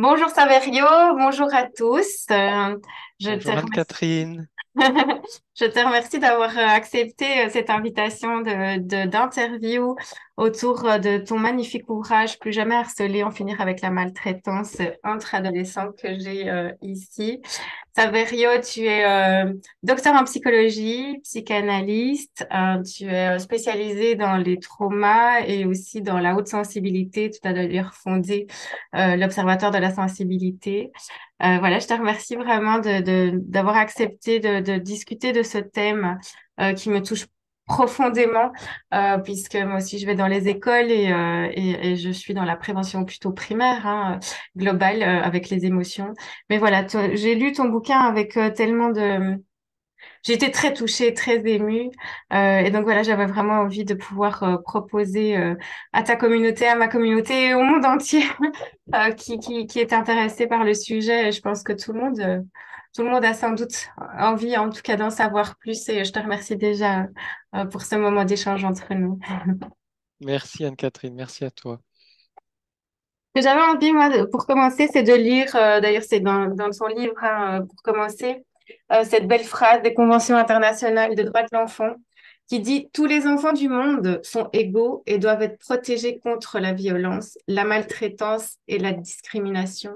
Bonjour Saverio, bonjour à tous. Euh, je bonjour remercie... Catherine. je te remercie d'avoir euh, accepté euh, cette invitation de, d'interview autour euh, de ton magnifique ouvrage Plus jamais harcelé, en finir avec la maltraitance entre euh, adolescents que j'ai euh, ici. Saverio, tu es docteur en psychologie, psychanalyste, tu es spécialisé dans les traumas et aussi dans la haute sensibilité. Tu as d'ailleurs fondé l'Observatoire de la sensibilité. voilà, je te remercie vraiment d'avoir de, d'avoir accepté de, de, discuter de ce thème qui me touche profondément, euh, puisque moi aussi je vais dans les écoles et, euh, et, je suis dans la prévention plutôt primaire, hein, globale, euh, avec les émotions. Mais voilà, j'ai lu ton bouquin avec tellement de... J'étais très touchée, très émue. et donc voilà, j'avais vraiment envie de pouvoir proposer à ta communauté, à ma communauté, au monde entier qui, qui, qui, est intéressé par le sujet. je pense que tout le monde tout le monde a sans doute envie, en tout cas, d'en savoir plus. Et je te remercie déjà euh, pour ce moment d'échange entre nous. Merci Anne-Catherine, merci à toi. que j'avais envie, moi, pour commencer, c'est de lire, euh, d'ailleurs, c'est dans, son livre, hein, euh, pour commencer, cette belle phrase des conventions internationales de droits de l'enfant qui dit Tous les enfants du monde sont égaux et doivent être protégés contre la violence, la maltraitance et la discrimination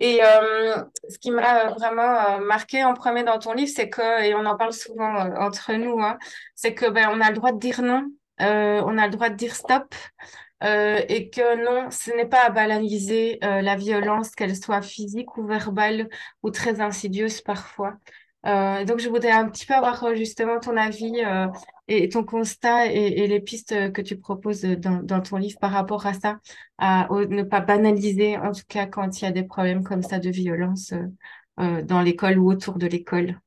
et euh, ce qui m'a vraiment euh, marqué en premier dans ton livre, c'est que, et on en parle souvent euh, entre nous, hein, c'est que ben, on a le droit de dire non, on a le droit de dire stop, et que non, ce n'est pas à banaliser la violence, qu'elle soit physique ou verbale ou très insidieuse parfois. Euh, donc, je voudrais un petit peu avoir euh, justement ton avis euh, et, ton constat et, les pistes que tu proposes dans, ton livre par rapport à ça, à, ne pas banaliser, en tout cas quand il y a des problèmes comme ça de violence dans l'école ou autour de l'école.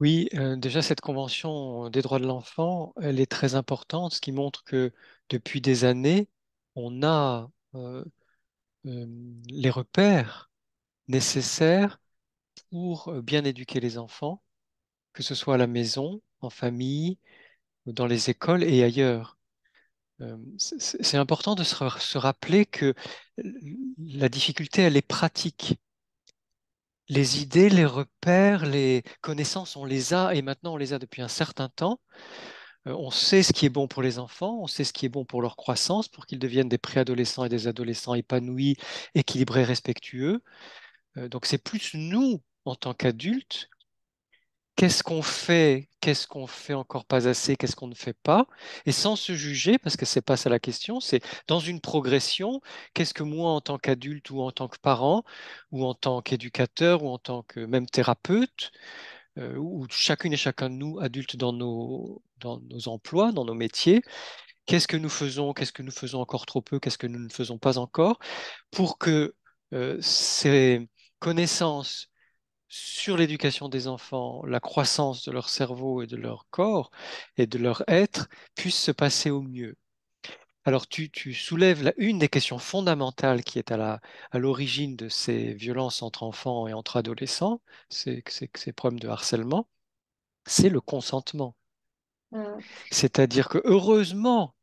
Oui, déjà cette convention des droits de l'enfant, elle est très importante, ce qui montre que depuis des années, on a les repères nécessaires pour euh, bien éduquer les enfants, que ce soit à la maison, en famille, dans les écoles et ailleurs. Euh, c'est important de se rappeler que la difficulté, elle est pratique. Les idées, les repères, les connaissances, on les a et maintenant on les a depuis un certain temps. Euh, on sait ce qui est bon pour les enfants, on sait ce qui est bon pour leur croissance, pour qu'ils deviennent des préadolescents et des adolescents épanouis, équilibrés, respectueux. Donc c'est plus nous en tant qu'adulte, qu'est-ce qu'on fait, qu'est-ce qu'on fait encore pas assez, qu'est-ce qu'on ne fait pas, et sans se juger, parce que c'est pas ça la question, c'est dans une progression, qu'est-ce que moi en tant qu'adulte ou en tant que parent ou en tant qu'éducateur ou en tant que même thérapeute euh, ou chacune et chacun de nous adultes dans nos, dans nos emplois, dans nos métiers, qu'est-ce que nous faisons, qu'est-ce que nous faisons encore trop peu, qu'est-ce que nous ne faisons pas encore, pour que euh, ces connaissances sur l'éducation des enfants, la croissance de leur cerveau et de leur corps et de leur être puisse se passer au mieux. Alors tu, soulèves une des questions fondamentales qui est à l'origine de ces violences entre enfants et entre adolescents, ces, problèmes de harcèlement, c'est le consentement. Mmh. C'est-à-dire que heureusement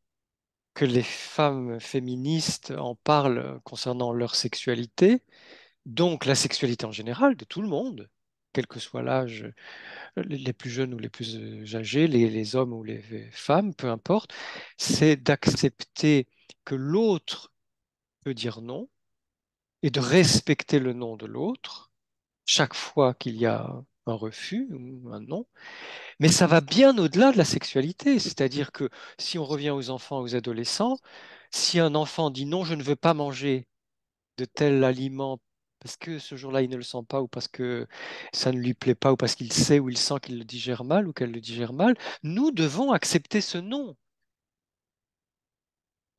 que les femmes féministes en parlent concernant leur sexualité, donc la sexualité en général de tout le monde, quel que soit l'âge, euh, les plus jeunes ou les plus euh, âgés, les, hommes ou les femmes, peu importe, c'est d'accepter que l'autre peut dire non et de respecter le non de l'autre chaque fois qu'il y a un refus ou un non. Mais ça va bien au-delà de la sexualité. C'est-à-dire que si on revient aux enfants, aux adolescents, si un enfant dit non, je ne veux pas manger de tel aliment parce que ce jour-là, il ne le sent pas, ou parce que ça ne lui plaît pas, ou parce qu'il sait ou il sent qu'il le digère mal ou qu'elle le digère mal, nous devons accepter ce non.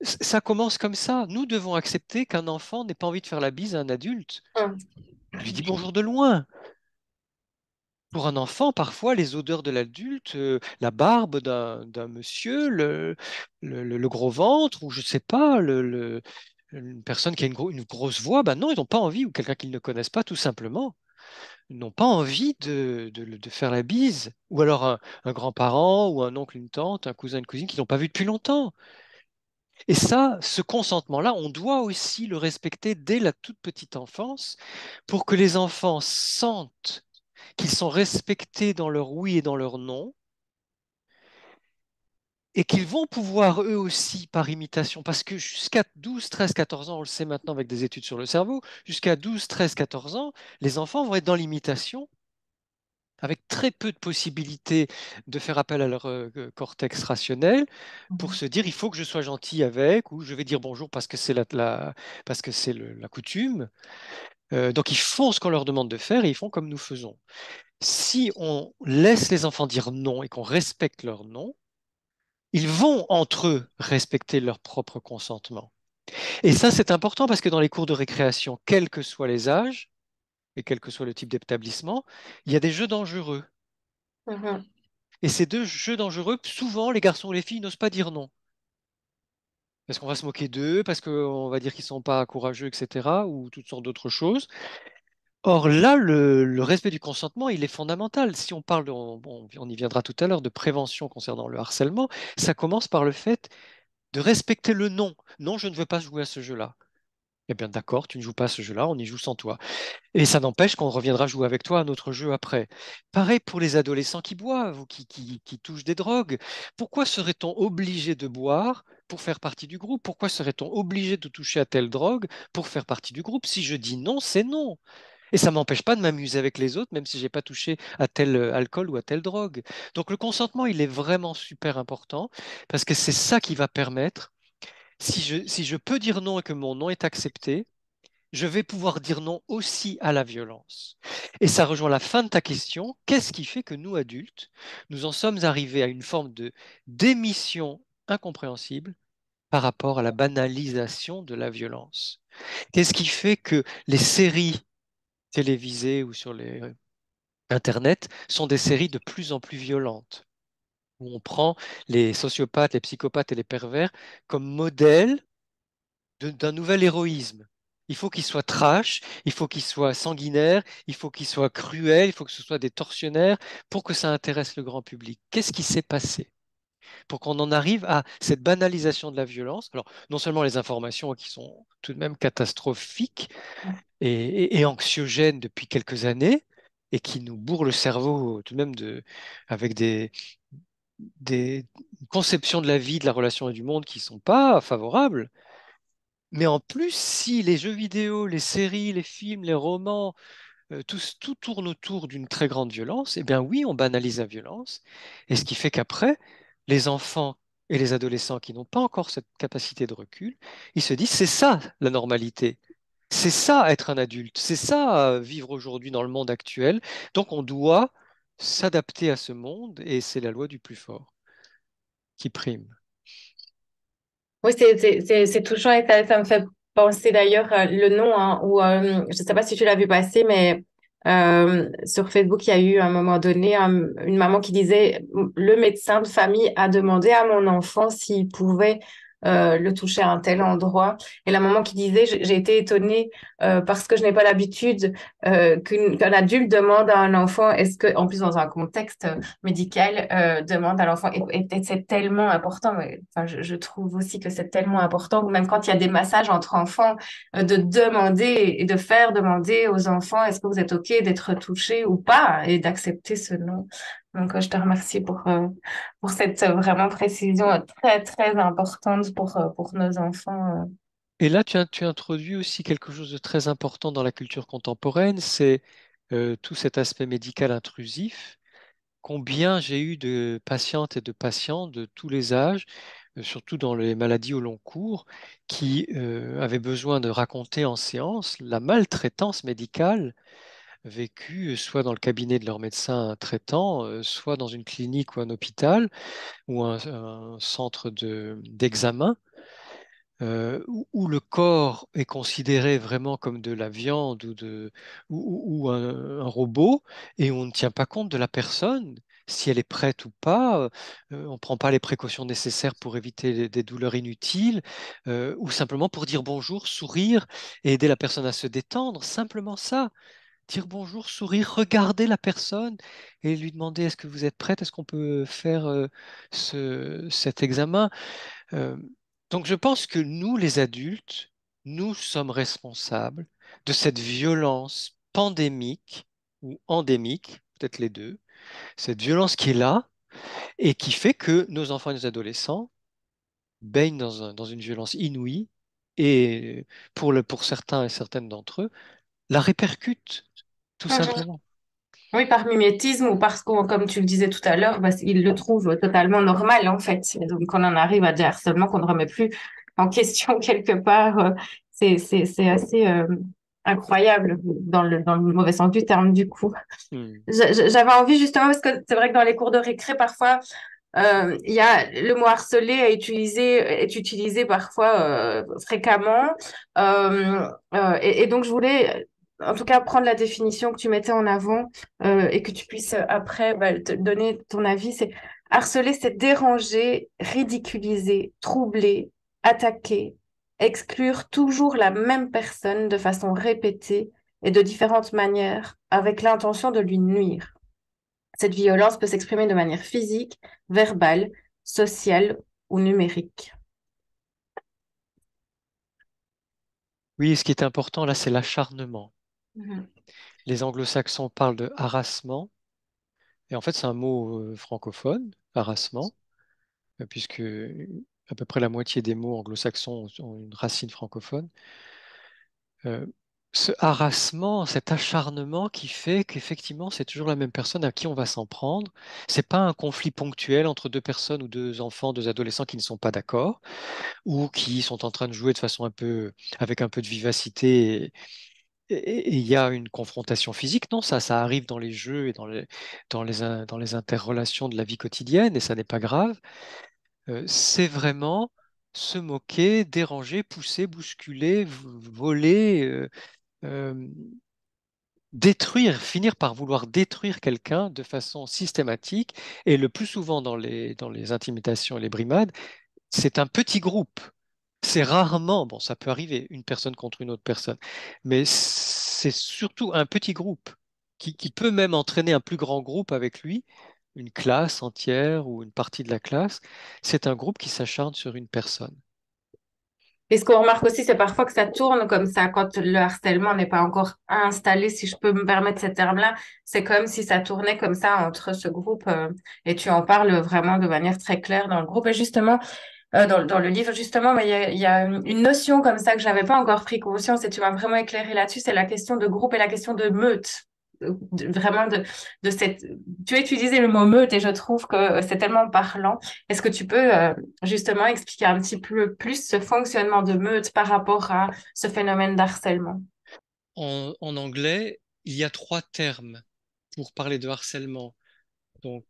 Ça commence comme ça. Nous devons accepter qu'un enfant n'ait pas envie de faire la bise à un adulte. Il ah. lui dit bonjour de loin. Pour un enfant, parfois, les odeurs de l'adulte, euh, la barbe d'un monsieur, le, le, gros ventre, ou je ne sais pas, le, une personne qui a une, grosse voix, ben non, ils n'ont pas envie, ou quelqu'un qu'ils ne connaissent pas, tout simplement, n'ont pas envie de, faire la bise. Ou alors un, un grand-parent, ou un oncle, une tante, un cousin, une cousine qu'ils n'ont pas vu depuis longtemps. Et ça, ce consentement-là, on doit aussi le respecter dès la toute petite enfance pour que les enfants sentent qu'ils sont respectés dans leur oui et dans leur non, et qu'ils vont pouvoir eux aussi, par imitation, parce que jusqu'à 12, 13, 14 ans, on le sait maintenant avec des études sur le cerveau, jusqu'à 12, 13, 14 ans, les enfants vont être dans l'imitation avec très peu de possibilités de faire appel à leur euh, euh, cortex rationnel pour mmh se dire il faut que je sois gentil avec ou je vais dire bonjour parce que c'est la, parce que c'est la coutume. Euh, donc ils font ce qu'on leur demande de faire et ils font comme nous faisons. Si on laisse les enfants dire non et qu'on respecte leur non, ils vont entre eux respecter leur propre consentement. Et ça, c'est important parce que dans les cours de récréation, quels que soient les âges et quel que soit le type d'établissement, il y a des jeux dangereux. Mm-hmm. Et ces deux jeux dangereux, souvent, les garçons et les filles n'osent pas dire non. Parce qu'on va se moquer d'eux, parce qu'on va dire qu'ils ne sont pas courageux, etc., ou toutes sortes d'autres choses. Or là, le, respect du consentement, il est fondamental. Si on parle, on, y viendra tout à l'heure, de prévention concernant le harcèlement, ça commence par le fait de respecter le non. Non, je ne veux pas jouer à ce jeu-là. Eh bien d'accord, tu ne joues pas à ce jeu-là, on y joue sans toi. Et ça n'empêche qu'on reviendra jouer avec toi à notre jeu après. Pareil pour les adolescents qui boivent ou qui touchent des drogues. Pourquoi serait-on obligé de boire pour faire partie du groupe Pourquoi serait-on obligé de toucher à telle drogue pour faire partie du groupe Si je dis non, c'est non. Et ça ne m'empêche pas de m'amuser avec les autres, même si je n'ai pas touché à tel euh, alcool ou à telle drogue. Donc le consentement, il est vraiment super important, parce que c'est ça qui va permettre, si je, si je peux dire non et que mon nom est accepté, je vais pouvoir dire non aussi à la violence. Et ça rejoint la fin de ta question. Qu'est-ce qui fait que nous, adultes, nous en sommes arrivés à une forme de démission incompréhensible par rapport à la banalisation de la violence Qu'est-ce qui fait que les séries télévisées ou sur les euh, Internet sont des séries de plus en plus violentes, où on prend les sociopathes, les psychopathes et les pervers comme modèle d'un nouvel héroïsme. Il faut qu'ils soit trash, il faut qu'ils soient sanguinaires, il faut qu'ils soit cruel, il faut que ce soit des tortionnaires pour que ça intéresse le grand public. Qu'est-ce qui s'est passé pour qu'on en arrive à cette banalisation de la violence. Alors, non seulement les informations qui sont tout de même catastrophiques et, anxiogènes depuis quelques années, et qui nous bourrent le cerveau tout de même de, avec des, des conceptions de la vie, de la relation et du monde qui ne sont pas favorables. Mais en plus, si les jeux vidéo, les séries, les films, les romans, euh, tout, tourne autour d'une très grande violence, eh bien oui, on banalise la violence. Et ce qui fait qu'après, les enfants et les adolescents qui n'ont pas encore cette capacité de recul, ils se disent c'est ça la normalité. C'est ça être un adulte, c'est ça euh, vivre aujourd'hui dans le monde actuel. Donc on doit s'adapter à ce monde et c'est la loi du plus fort qui prime. Oui, c'est touchant et ça, me fait penser d'ailleurs euh, le nom, hein, euh, je ne sais pas si tu l'as vu passer, mais euh, sur Facebook, il y a eu à un moment donné une maman qui disait le médecin de famille a demandé à mon enfant s'il pouvait euh, le toucher à un tel endroit. Et la maman qui disait, j'ai été étonnée euh, parce que je n'ai pas l'habitude euh, qu'un adulte demande à un enfant, est-ce que, en plus dans un contexte médical, demande à l'enfant, et, peut-être c'est tellement important, mais, enfin, je, je, trouve aussi que c'est tellement important, même quand il y a des massages entre enfants, de demander et de faire demander aux enfants, est-ce que vous êtes OK d'être touché ou pas, et d'accepter ce non. Euh, je te remercie pour, euh, cette euh, vraiment précision très, très importante pour, pour nos enfants. Et là, tu, introduis aussi quelque chose de très important dans la culture contemporaine, c'est tout cet aspect médical intrusif. Combien j'ai eu de patientes et de patients de tous les âges, surtout dans les maladies au long cours, qui avaient besoin de raconter en séance la maltraitance médicale vécu euh, soit dans le cabinet de leur médecin traitant, euh, soit dans une clinique ou un hôpital ou un, centre d'examen, euh, où, le corps est considéré vraiment comme de la viande ou, de, ou, un, robot, et on ne tient pas compte de la personne, si elle est prête ou pas, on ne prend pas les précautions nécessaires pour éviter des douleurs inutiles, ou simplement pour dire bonjour, sourire et aider la personne à se détendre, simplement ça dire bonjour, sourire, regarder la personne et lui demander est-ce que vous êtes prête, est-ce qu'on peut faire euh, cet examen. Euh, donc je pense que nous, les adultes, nous sommes responsables de cette violence pandémique ou endémique, peut-être les deux, cette violence qui est là et qui fait que nos enfants et nos adolescents baignent dans, une violence inouïe et pour, pour certains et certaines d'entre eux, la répercute ah oui, par mimétisme ou parce qu'on, comme tu le disais tout à l'heure, bah, ils le trouvent totalement normal en fait. Donc, donc on en arrive à dire seulement qu'on ne remet plus en question quelque part. Euh, c'est, c'est, c'est assez euh, incroyable dans le, dans le mauvais sens du terme du coup. Hmm. J'avais envie justement, parce que c'est vrai que dans les cours de récré parfois, euh, il y a le mot harceler est utilisé est utilisé parfois fréquemment et, donc je voulais en tout cas, prendre la définition que tu mettais en avant euh, et que tu puisses euh, après bah, te donner ton avis, c'est harceler, c'est déranger, ridiculiser, troubler, attaquer, exclure toujours la même personne de façon répétée et de différentes manières avec l'intention de lui nuire. Cette violence peut s'exprimer de manière physique, verbale, sociale ou numérique. Oui, ce qui est important là, c'est l'acharnement. Mmh Les anglo-saxons parlent de harassement Et en fait, c'est un mot euh, francophone, harassement, euh, puisque euh, à peu près la moitié des mots anglo-saxons ont une racine francophone. ce harassement, cet acharnement qui fait qu'effectivement, c'est toujours la même personne à qui on va s'en prendre. C'est pas un conflit ponctuel entre deux personnes ou deux enfants, deux adolescents qui ne sont pas d'accord ou qui sont en train de jouer de façon un peu, avec un peu de vivacité et, il y a une confrontation physique, non, ça, ça arrive dans les jeux et dans les, dans les, dans les interrelations de la vie quotidienne, et ça n'est pas grave. Euh, c'est vraiment se moquer, déranger, pousser, bousculer, voler, euh, euh, détruire, finir par vouloir détruire quelqu'un de façon systématique. Et le plus souvent dans les, dans les intimidations et les brimades, c'est un petit groupe c'est rarement, bon, ça peut arriver, une personne contre une autre personne, mais c'est surtout un petit groupe qui, peut même entraîner un plus grand groupe avec lui, une classe entière ou une partie de la classe. C'est un groupe qui s'acharne sur une personne. Et ce qu'on remarque aussi, c'est parfois que ça tourne comme ça, quand le harcèlement n'est pas encore installé, si je peux me permettre ce terme-là, c'est comme si ça tournait comme ça entre ce groupe, euh, et tu en parles vraiment de manière très claire dans le groupe. Et justement, euh, dans, le livre, justement, il y a, une notion comme ça que j'avais pas encore pris conscience et tu m'as vraiment éclairé là-dessus, c'est la question de groupe et la question de meute. Euh, vraiment de, de cette... Tu as utilisé le mot meute et je trouve que euh, c'est tellement parlant. Est-ce que tu peux justement expliquer un petit peu plus ce fonctionnement de meute par rapport à ce phénomène d'harcèlement en, en anglais, il y a trois termes pour parler de harcèlement. Donc,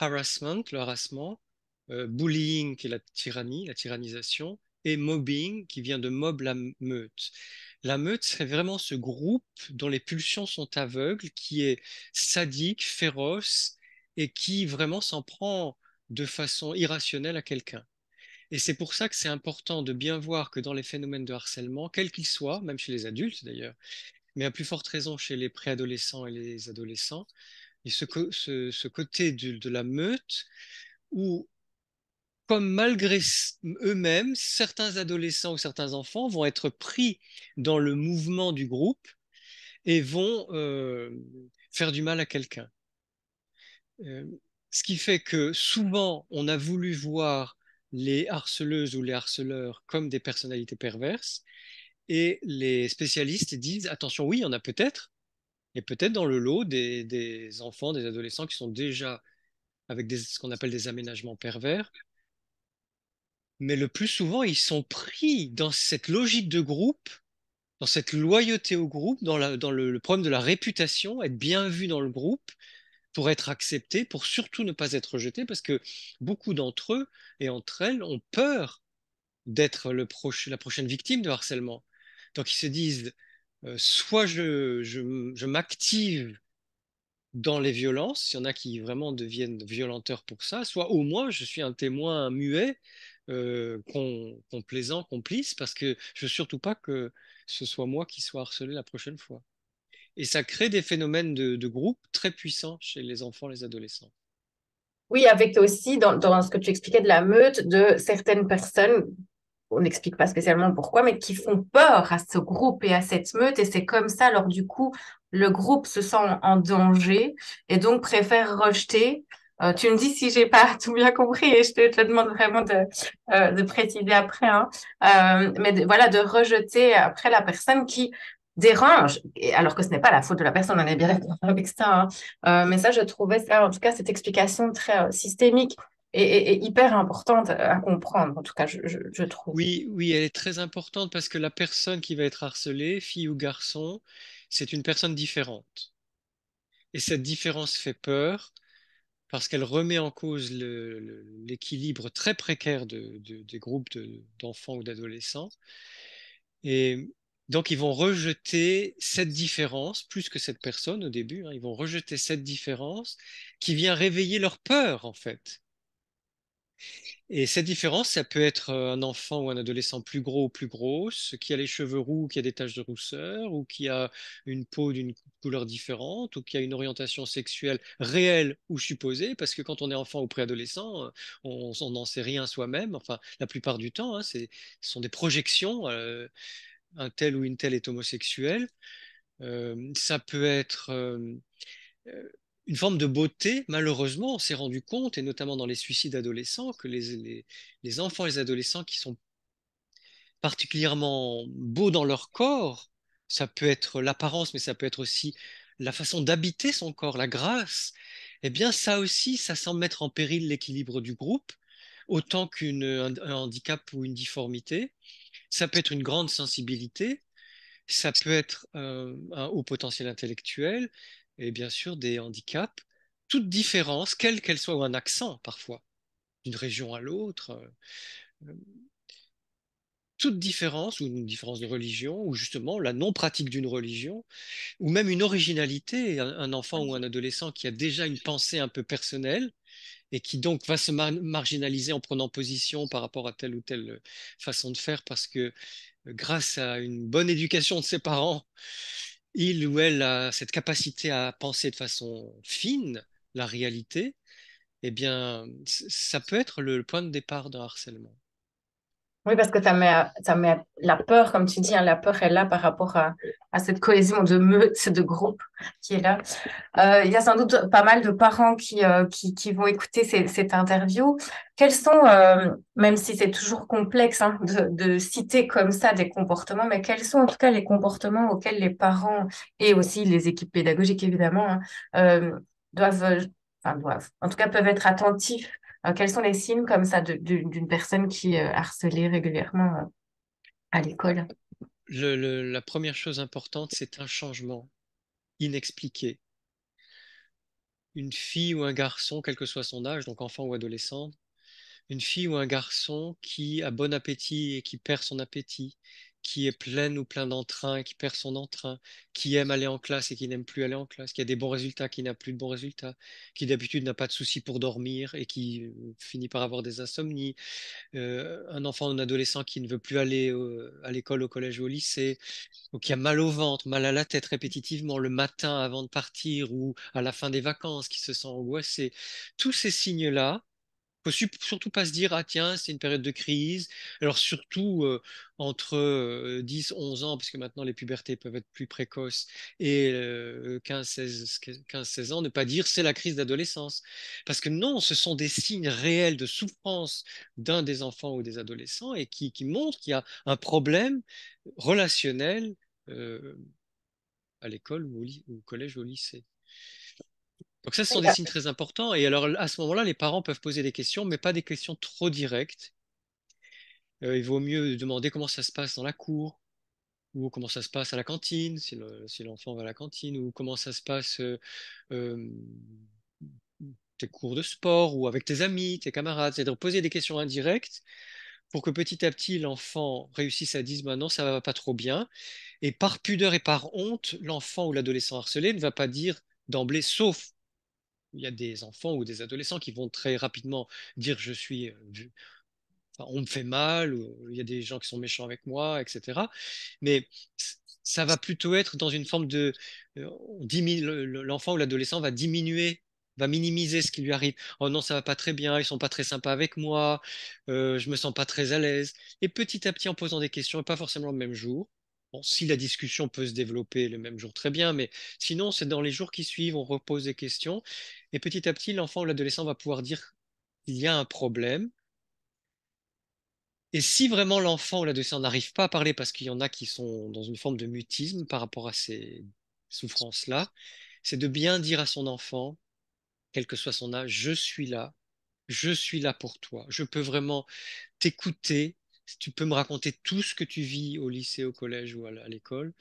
harassment, le harassement, euh, bullying, qui est la tyrannie, la tyrannisation, et mobbing, qui vient de mob, la meute. La meute c'est vraiment ce groupe dont les pulsions sont aveugles, qui est sadique, féroce, et qui vraiment s'en prend de façon irrationnelle à quelqu'un. Et c'est pour ça que c'est important de bien voir que dans les phénomènes de harcèlement, quels qu'ils soient, même chez les adultes d'ailleurs, mais à plus forte raison chez les préadolescents et les adolescents, et ce, ce, ce côté du de la meute, où comme malgré eux-mêmes, certains adolescents ou certains enfants vont être pris dans le mouvement du groupe et vont euh, faire du mal à quelqu'un. Euh, ce qui fait que souvent, on a voulu voir les harceleuses ou les harceleurs comme des personnalités perverses, et les spécialistes disent, attention, oui, il y en a peut-être, et peut-être dans le lot des, enfants, des adolescents qui sont déjà avec ce qu'on appelle des aménagements pervers, mais le plus souvent, ils sont pris dans cette logique de groupe, dans cette loyauté au groupe, dans, dans le, problème de la réputation, être bien vu dans le groupe pour être accepté, pour surtout ne pas être rejeté, parce que beaucoup d'entre eux et entre elles ont peur d'être la prochaine victime de harcèlement. Donc ils se disent, euh, soit je, je, je m'active dans les violences, il y en a qui vraiment deviennent violenteurs pour ça, soit au moins je suis un témoin muet euh, qu'on complaisant, complice, parce que je veux surtout pas que ce soit moi qui soit harcelé la prochaine fois. Et ça crée des phénomènes de, groupe très puissants chez les enfants, les adolescents. Oui, avec aussi, dans, dans ce que tu expliquais de la meute, de certaines personnes on n'explique pas spécialement pourquoi, mais qui font peur à ce groupe et à cette meute. Et c'est comme ça, alors du coup, le groupe se sent en danger et donc préfère rejeter euh, tu me dis si j'ai pas tout bien compris et je te, demande vraiment de, euh, de préciser après. Hein. Euh, mais voilà, de rejeter après la personne qui dérange, alors que ce n'est pas la faute de la personne, on est bien avec ça. Hein. mais ça, je trouvais ça, en tout cas, cette explication très systémique et, hyper importante à comprendre, en tout cas, je, je, trouve. Oui, oui, elle est très importante parce que la personne qui va être harcelée, fille ou garçon, c'est une personne différente. Et cette différence fait peur, parce qu'elle remet en cause l'équilibre très précaire des groupes d'enfants ou d'adolescents. Et donc, ils vont rejeter cette différence, plus que cette personne au début, hein. ils vont rejeter cette différence qui vient réveiller leur peur, en fait. Et cette différence, ça peut être euh, un enfant ou un adolescent plus gros ou plus grosse, qui a les cheveux roux, qui a des taches de rousseur, ou qui a une peau d'une couleur différente, ou qui a une orientation sexuelle réelle ou supposée, parce que quand on est enfant ou préadolescent, euh, on n'en sait rien soi-même, enfin la plupart du temps, hein, ce sont des projections, euh, un tel ou une telle est homosexuel. ça peut être une forme de beauté, malheureusement, on s'est rendu compte, et notamment dans les suicides adolescents, que les, enfants et les adolescents qui sont particulièrement beaux dans leur corps, ça peut être l'apparence, mais ça peut être aussi la façon d'habiter son corps, la grâce, eh bien ça aussi, ça semble mettre en péril l'équilibre du groupe, autant qu'un handicap ou une difformité. Ça peut être une grande sensibilité, ça peut être euh, un haut potentiel intellectuel, et bien sûr des handicaps, toute différence, quelle qu'elle soit, ou un accent parfois, d'une région à l'autre, euh, euh, toute différence, ou une différence de religion, ou justement la non-pratique d'une religion, ou même une originalité, un, enfant ou un adolescent qui a déjà une pensée un peu personnelle, et qui donc va se marginaliser en prenant position par rapport à telle ou telle euh, façon de faire, parce que grâce à une bonne éducation de ses parents, il ou elle a cette capacité à penser de façon fine la réalité, et eh bien, ça peut être le, le point de départ d'un harcèlement. Oui, parce que ça met, ça met la peur, comme tu dis, hein, la peur est là par rapport à, cette cohésion de meute, de groupe qui est là. Euh, il y a sans doute pas mal de parents qui, euh, qui, vont écouter cette interview. Quels sont, euh, même si c'est toujours complexe hein, de, citer comme ça des comportements, mais quels sont en tout cas les comportements auxquels les parents et aussi les équipes pédagogiques, évidemment, hein, doivent, doivent, en tout cas peuvent être attentifs euh, quels sont les signes comme ça d'une personne qui est euh, harcelée régulièrement euh, à l'école la première chose importante, c'est un changement inexpliqué. Une fille ou un garçon, quel que soit son âge, donc enfant ou adolescent, une fille ou un garçon qui a bon appétit et qui perd son appétit, qui est pleine ou plein d'entrain, qui perd son entrain, qui aime aller en classe et qui n'aime plus aller en classe, qui a des bons résultats, qui n'a plus de bons résultats, qui d'habitude n'a pas de soucis pour dormir et qui euh, finit par avoir des insomnies, euh, un enfant ou un adolescent qui ne veut plus aller à l'école, au collège ou au lycée, ou qui a mal au ventre, mal à la tête répétitivement le matin avant de partir ou à la fin des vacances, qui se sent angoissé. Tous ces signes-là, faut surtout pas se dire ah tiens c'est une période de crise. Alors surtout entre 10 11 ans puisque maintenant les pubertés peuvent être plus précoces et 15 16 ans ne pas dire c'est la crise d'adolescence parce que non, ce sont des signes réels de souffrance d'un des enfants ou des adolescents et qui, montrent qu'il y a un problème relationnel à l'école ou au collège ou au lycée. Donc ça, ce sont des signes très importants. Et alors, à ce moment-là, les parents peuvent poser des questions, mais pas des questions trop directes. Euh, il vaut mieux demander comment ça se passe dans la cour, ou comment ça se passe à la cantine, si l'enfant va à la cantine, ou comment ça se passe euh, tes cours de sport, ou avec tes amis, tes camarades. C'est-à-dire poser des questions indirectes pour que petit à petit l'enfant réussisse à dire maintenant non, ça va pas trop bien. Et par pudeur et par honte, l'enfant ou l'adolescent harcelé ne va pas dire d'emblée, sauf il y a des enfants ou des adolescents qui vont très rapidement dire je suis on me fait mal, il y a des gens qui sont méchants avec moi, etc. Mais ça va plutôt être dans une forme de l'enfant ou l'adolescent va diminuer va minimiser ce qui lui arrive. Oh non, ça va pas très bien, ils sont pas très sympas avec moi, je me sens pas très à l'aise. Et petit à petit, en posant des questions, et pas forcément le même jour, Bon, si la discussion peut se développer le même jour, très bien, mais sinon, c'est dans les jours qui suivent, on repose des questions, et petit à petit, l'enfant ou l'adolescent va pouvoir dire "Il y a un problème. Et si vraiment l'enfant ou l'adolescent n'arrive pas à parler, parce qu'il y en a qui sont dans une forme de mutisme par rapport à ces souffrances-là, c'est de bien dire à son enfant, quel que soit son âge, je suis là, je suis là pour toi, je peux vraiment t'écouter, tu peux me raconter tout ce que tu vis au lycée, au collège ou à, l'école,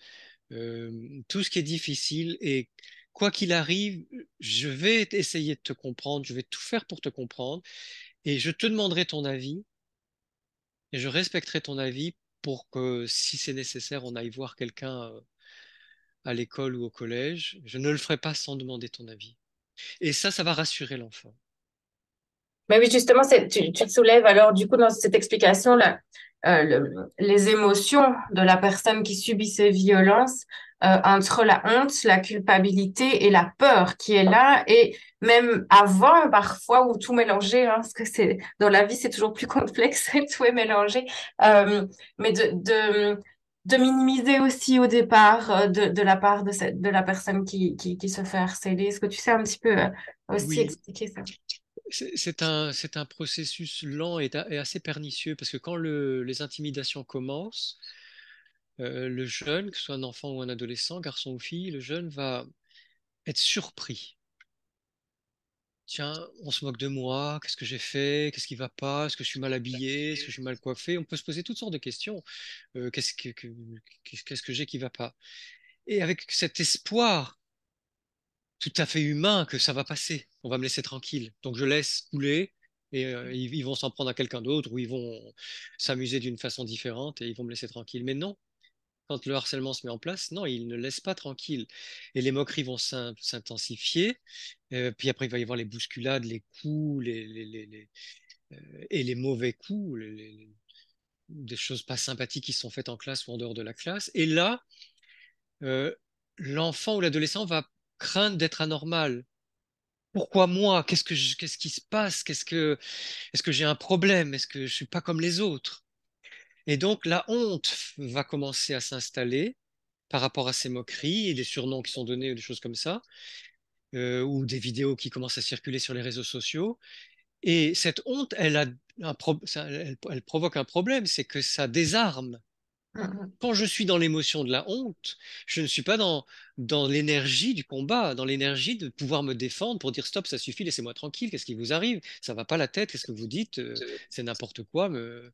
euh, tout ce qui est difficile et quoi qu'il arrive, je vais essayer de te comprendre, je vais tout faire pour te comprendre et je te demanderai ton avis et je respecterai ton avis pour que si c'est nécessaire, on aille voir quelqu'un euh, à l'école ou au collège. Je ne le ferai pas sans demander ton avis. Et ça, ça va rassurer l'enfant. Mais oui, justement, tu, soulèves alors du coup dans cette explication euh, les émotions de la personne qui subit ces violences euh, entre la honte, la culpabilité et la peur qui est là et même avant parfois où tout mélanger hein, parce que dans la vie c'est toujours plus complexe tout est mélangé euh, mais de, minimiser aussi au départ de, la part de, la personne qui, se fait harceler. Est-ce que tu sais un petit peu aussi expliquer ça c'est un, processus lent et, assez pernicieux parce que quand les intimidations commencent, euh, le jeune, que ce soit un enfant ou un adolescent, garçon ou fille, le jeune va être surpris. Tiens, on se moque de moi, qu'est-ce que j'ai fait, qu'est-ce qui va pas, est-ce que je suis mal bah, habillé, est-ce que je suis mal coiffé On peut se poser toutes sortes de questions. Euh, qu'est-ce que, j'ai qui va pas Et avec cet espoir tout à fait humain que ça va passer. On va me laisser tranquille. Donc je laisse couler et euh, mmh. ils, vont s'en prendre à quelqu'un d'autre ou ils vont s'amuser d'une façon différente et ils vont me laisser tranquille. Mais non, quand le harcèlement se met en place, non, ils ne laissent pas tranquille. Et les moqueries vont s'intensifier. Euh, puis après, il va y avoir les bousculades, les coups, les, euh, et les mauvais coups, des choses pas sympathiques qui sont faites en classe ou en dehors de la classe. Et là, l'enfant ou l'adolescent va crainte d'être anormal. Pourquoi moi Qu'est-ce que qu'est-ce qui se passe Qu'est-ce que est-ce que j'ai un problème Est-ce que je suis pas comme les autres Et donc la honte va commencer à s'installer par rapport à ces moqueries et les surnoms qui sont donnés, ou des choses comme ça, euh, ou des vidéos qui commencent à circuler sur les réseaux sociaux. Et cette honte, elle, a elle provoque un problème, c'est que ça désarme quand je suis dans l'émotion de la honte, je ne suis pas dans, dans l'énergie du combat, dans l'énergie de pouvoir me défendre pour dire stop, ça suffit, laissez-moi tranquille, qu'est-ce qui vous arrive Ça va pas la tête, qu'est-ce que vous dites euh, C'est n'importe quoi. Euh,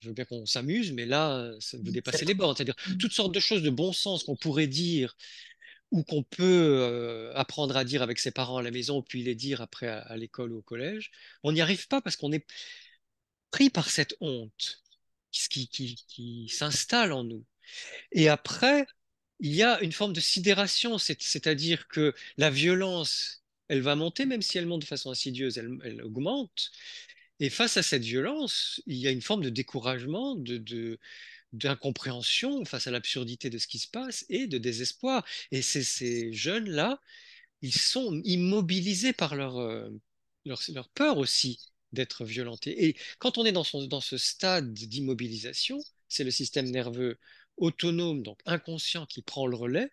je veux bien qu'on s'amuse, mais là, ça vous mm, dépassez les bornes. C'est-à-dire mm. toutes sortes de choses de bon sens qu'on pourrait dire ou qu'on peut euh, apprendre à dire avec ses parents à la maison, puis les dire après à l'école ou au collège, on n'y arrive pas parce qu'on est pris par cette honte qui, qui, qui s'installe en nous. Et après, il y a une forme de sidération, c'est-à-dire que la violence, elle va monter, même si elle monte de façon insidieuse, elle, augmente. Et face à cette violence, il y a une forme de découragement, de, d'incompréhension face à l'absurdité de ce qui se passe et de désespoir. Et ces, ces jeunes-là, ils sont immobilisés par leur, euh, leur, leur peur aussi d'être violenté. Et quand on est dans, son, dans ce stade d'immobilisation, c'est le système nerveux autonome, donc inconscient, qui prend le relais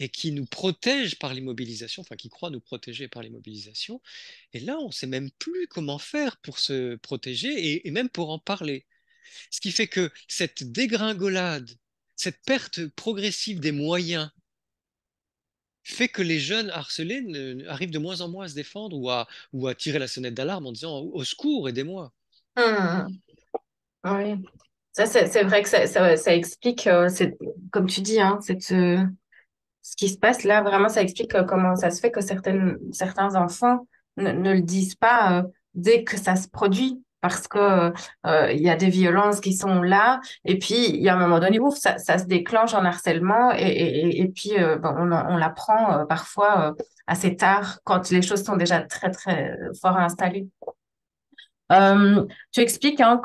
et qui nous protège par l'immobilisation, enfin qui croit nous protéger par l'immobilisation. Et là, on ne sait même plus comment faire pour se protéger et, même pour en parler. Ce qui fait que cette dégringolade, cette perte progressive des moyens fait que les jeunes harcelés arrivent de moins en moins à se défendre ou à, tirer la sonnette d'alarme en disant au secours, aidez-moi. Mmh, mmh, mmh. Oui, ça c'est vrai que ça, explique, euh, comme tu dis, hein, ce qui se passe là, vraiment ça explique euh, comment ça se fait que certaines, certains enfants ne le disent pas euh, dès que ça se produit parce que euh, il y a des violences qui sont là et puis il y a un moment donné ouf ça, se déclenche en harcèlement et, puis euh, on, l'apprend euh, parfois assez tard quand les choses sont déjà très très fort installées tu expliques hein,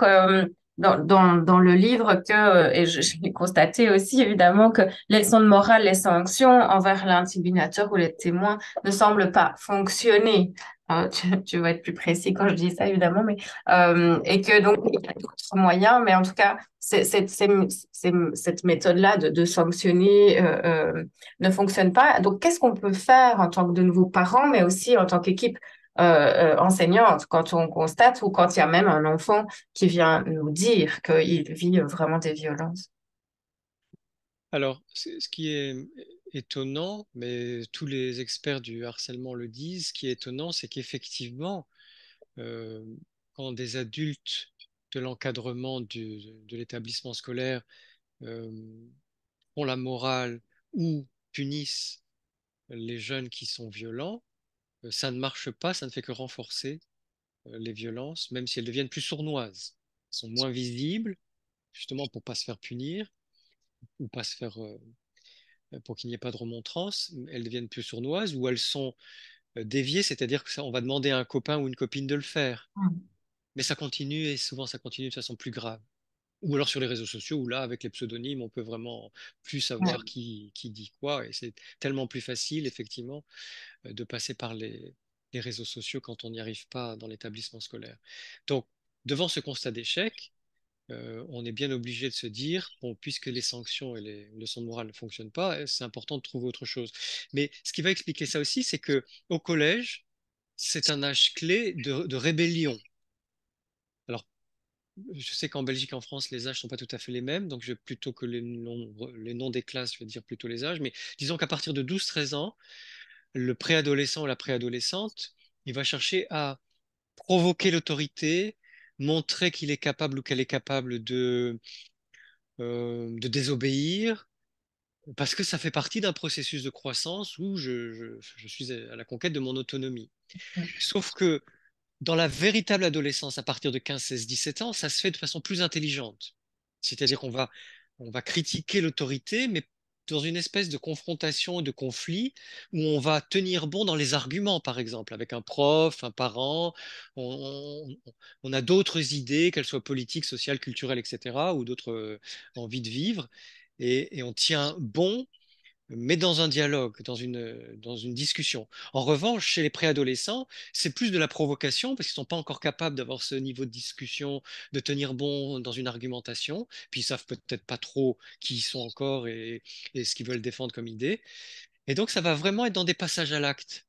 dans, le livre que, et j'ai constaté aussi évidemment, que les leçons de morale, les sanctions envers l'intimidateur ou les témoins ne semblent pas fonctionner. Euh, tu, vas être plus précis quand je dis ça, évidemment, mais, euh, et que donc, il y a d'autres moyens, mais en tout cas, c'est, cette méthode-là de, sanctionner euh, ne fonctionne pas. Donc, qu'est-ce qu'on peut faire en tant que de nouveaux parents, mais aussi en tant qu'équipe enseignante, quand on constate ou quand il y a même un enfant qui vient nous dire qu'il vit vraiment des violences Alors, ce qui est étonnant, mais tous les experts du harcèlement le disent, ce qui est étonnant, c'est qu'effectivement, euh, quand des adultes de l'encadrement de l'établissement scolaire euh, ont la morale ou punissent les jeunes qui sont violents, euh, ça ne marche pas, ça ne fait que renforcer les violences, même si elles deviennent plus sournoises. Elles sont moins visibles, justement pour pas se faire punir ou pas se faire euh, pour qu'il n'y ait pas de remontrance, elles deviennent plus sournoises ou elles sont euh, déviées, c'est-à-dire qu'on va demander à un copain ou une copine de le faire. Mmh. Mais ça continue et souvent ça continue de façon plus grave. Ou alors sur les réseaux sociaux où là, avec les pseudonymes, on peut vraiment plus savoir qui, qui, dit quoi. Et c'est tellement plus facile, effectivement, euh, de passer par les, les réseaux sociaux quand on n'y arrive pas dans l'établissement scolaire. Donc, devant ce constat d'échec, euh, on est bien obligé de se dire, puisque les sanctions et les leçons de morale ne fonctionnent pas, euh, c'est important de trouver autre chose. Mais ce qui va expliquer ça aussi, c'est que au collège, c'est un âge clé de, rébellion. Alors, je sais qu'en Belgique et en France, les âges ne sont pas tout à fait les mêmes, donc je, plutôt que les noms des classes, je vais dire plutôt les âges, mais disons qu'à partir de 12-13 ans, le préadolescent ou la préadolescente, il va chercher à provoquer l'autorité, montrer qu'il est capable ou qu'elle est capable de, euh, de désobéir, parce que ça fait partie d'un processus de croissance où je, suis à la conquête de mon autonomie. Sauf que dans la véritable adolescence, à partir de 15, 16, 17 ans, ça se fait de façon plus intelligente. C'est-à-dire qu'on va, on va critiquer l'autorité, mais dans une espèce de confrontation et de conflit où on va tenir bon dans les arguments, par exemple, avec un prof, un parent, on, a d'autres idées, qu'elles soient politiques, sociales, culturelles, etc., ou d'autres euh, envies de vivre, et on tient bon mais dans un dialogue, dans une, euh, dans une discussion. En revanche, chez les préadolescents, c'est plus de la provocation parce qu'ils ne sont pas encore capables d'avoir ce niveau de discussion, de tenir bon dans une argumentation, puis ils savent peut-être pas trop qui ils sont encore et, et ce qu'ils veulent défendre comme idée. Et donc, ça va vraiment être dans des passages à l'acte.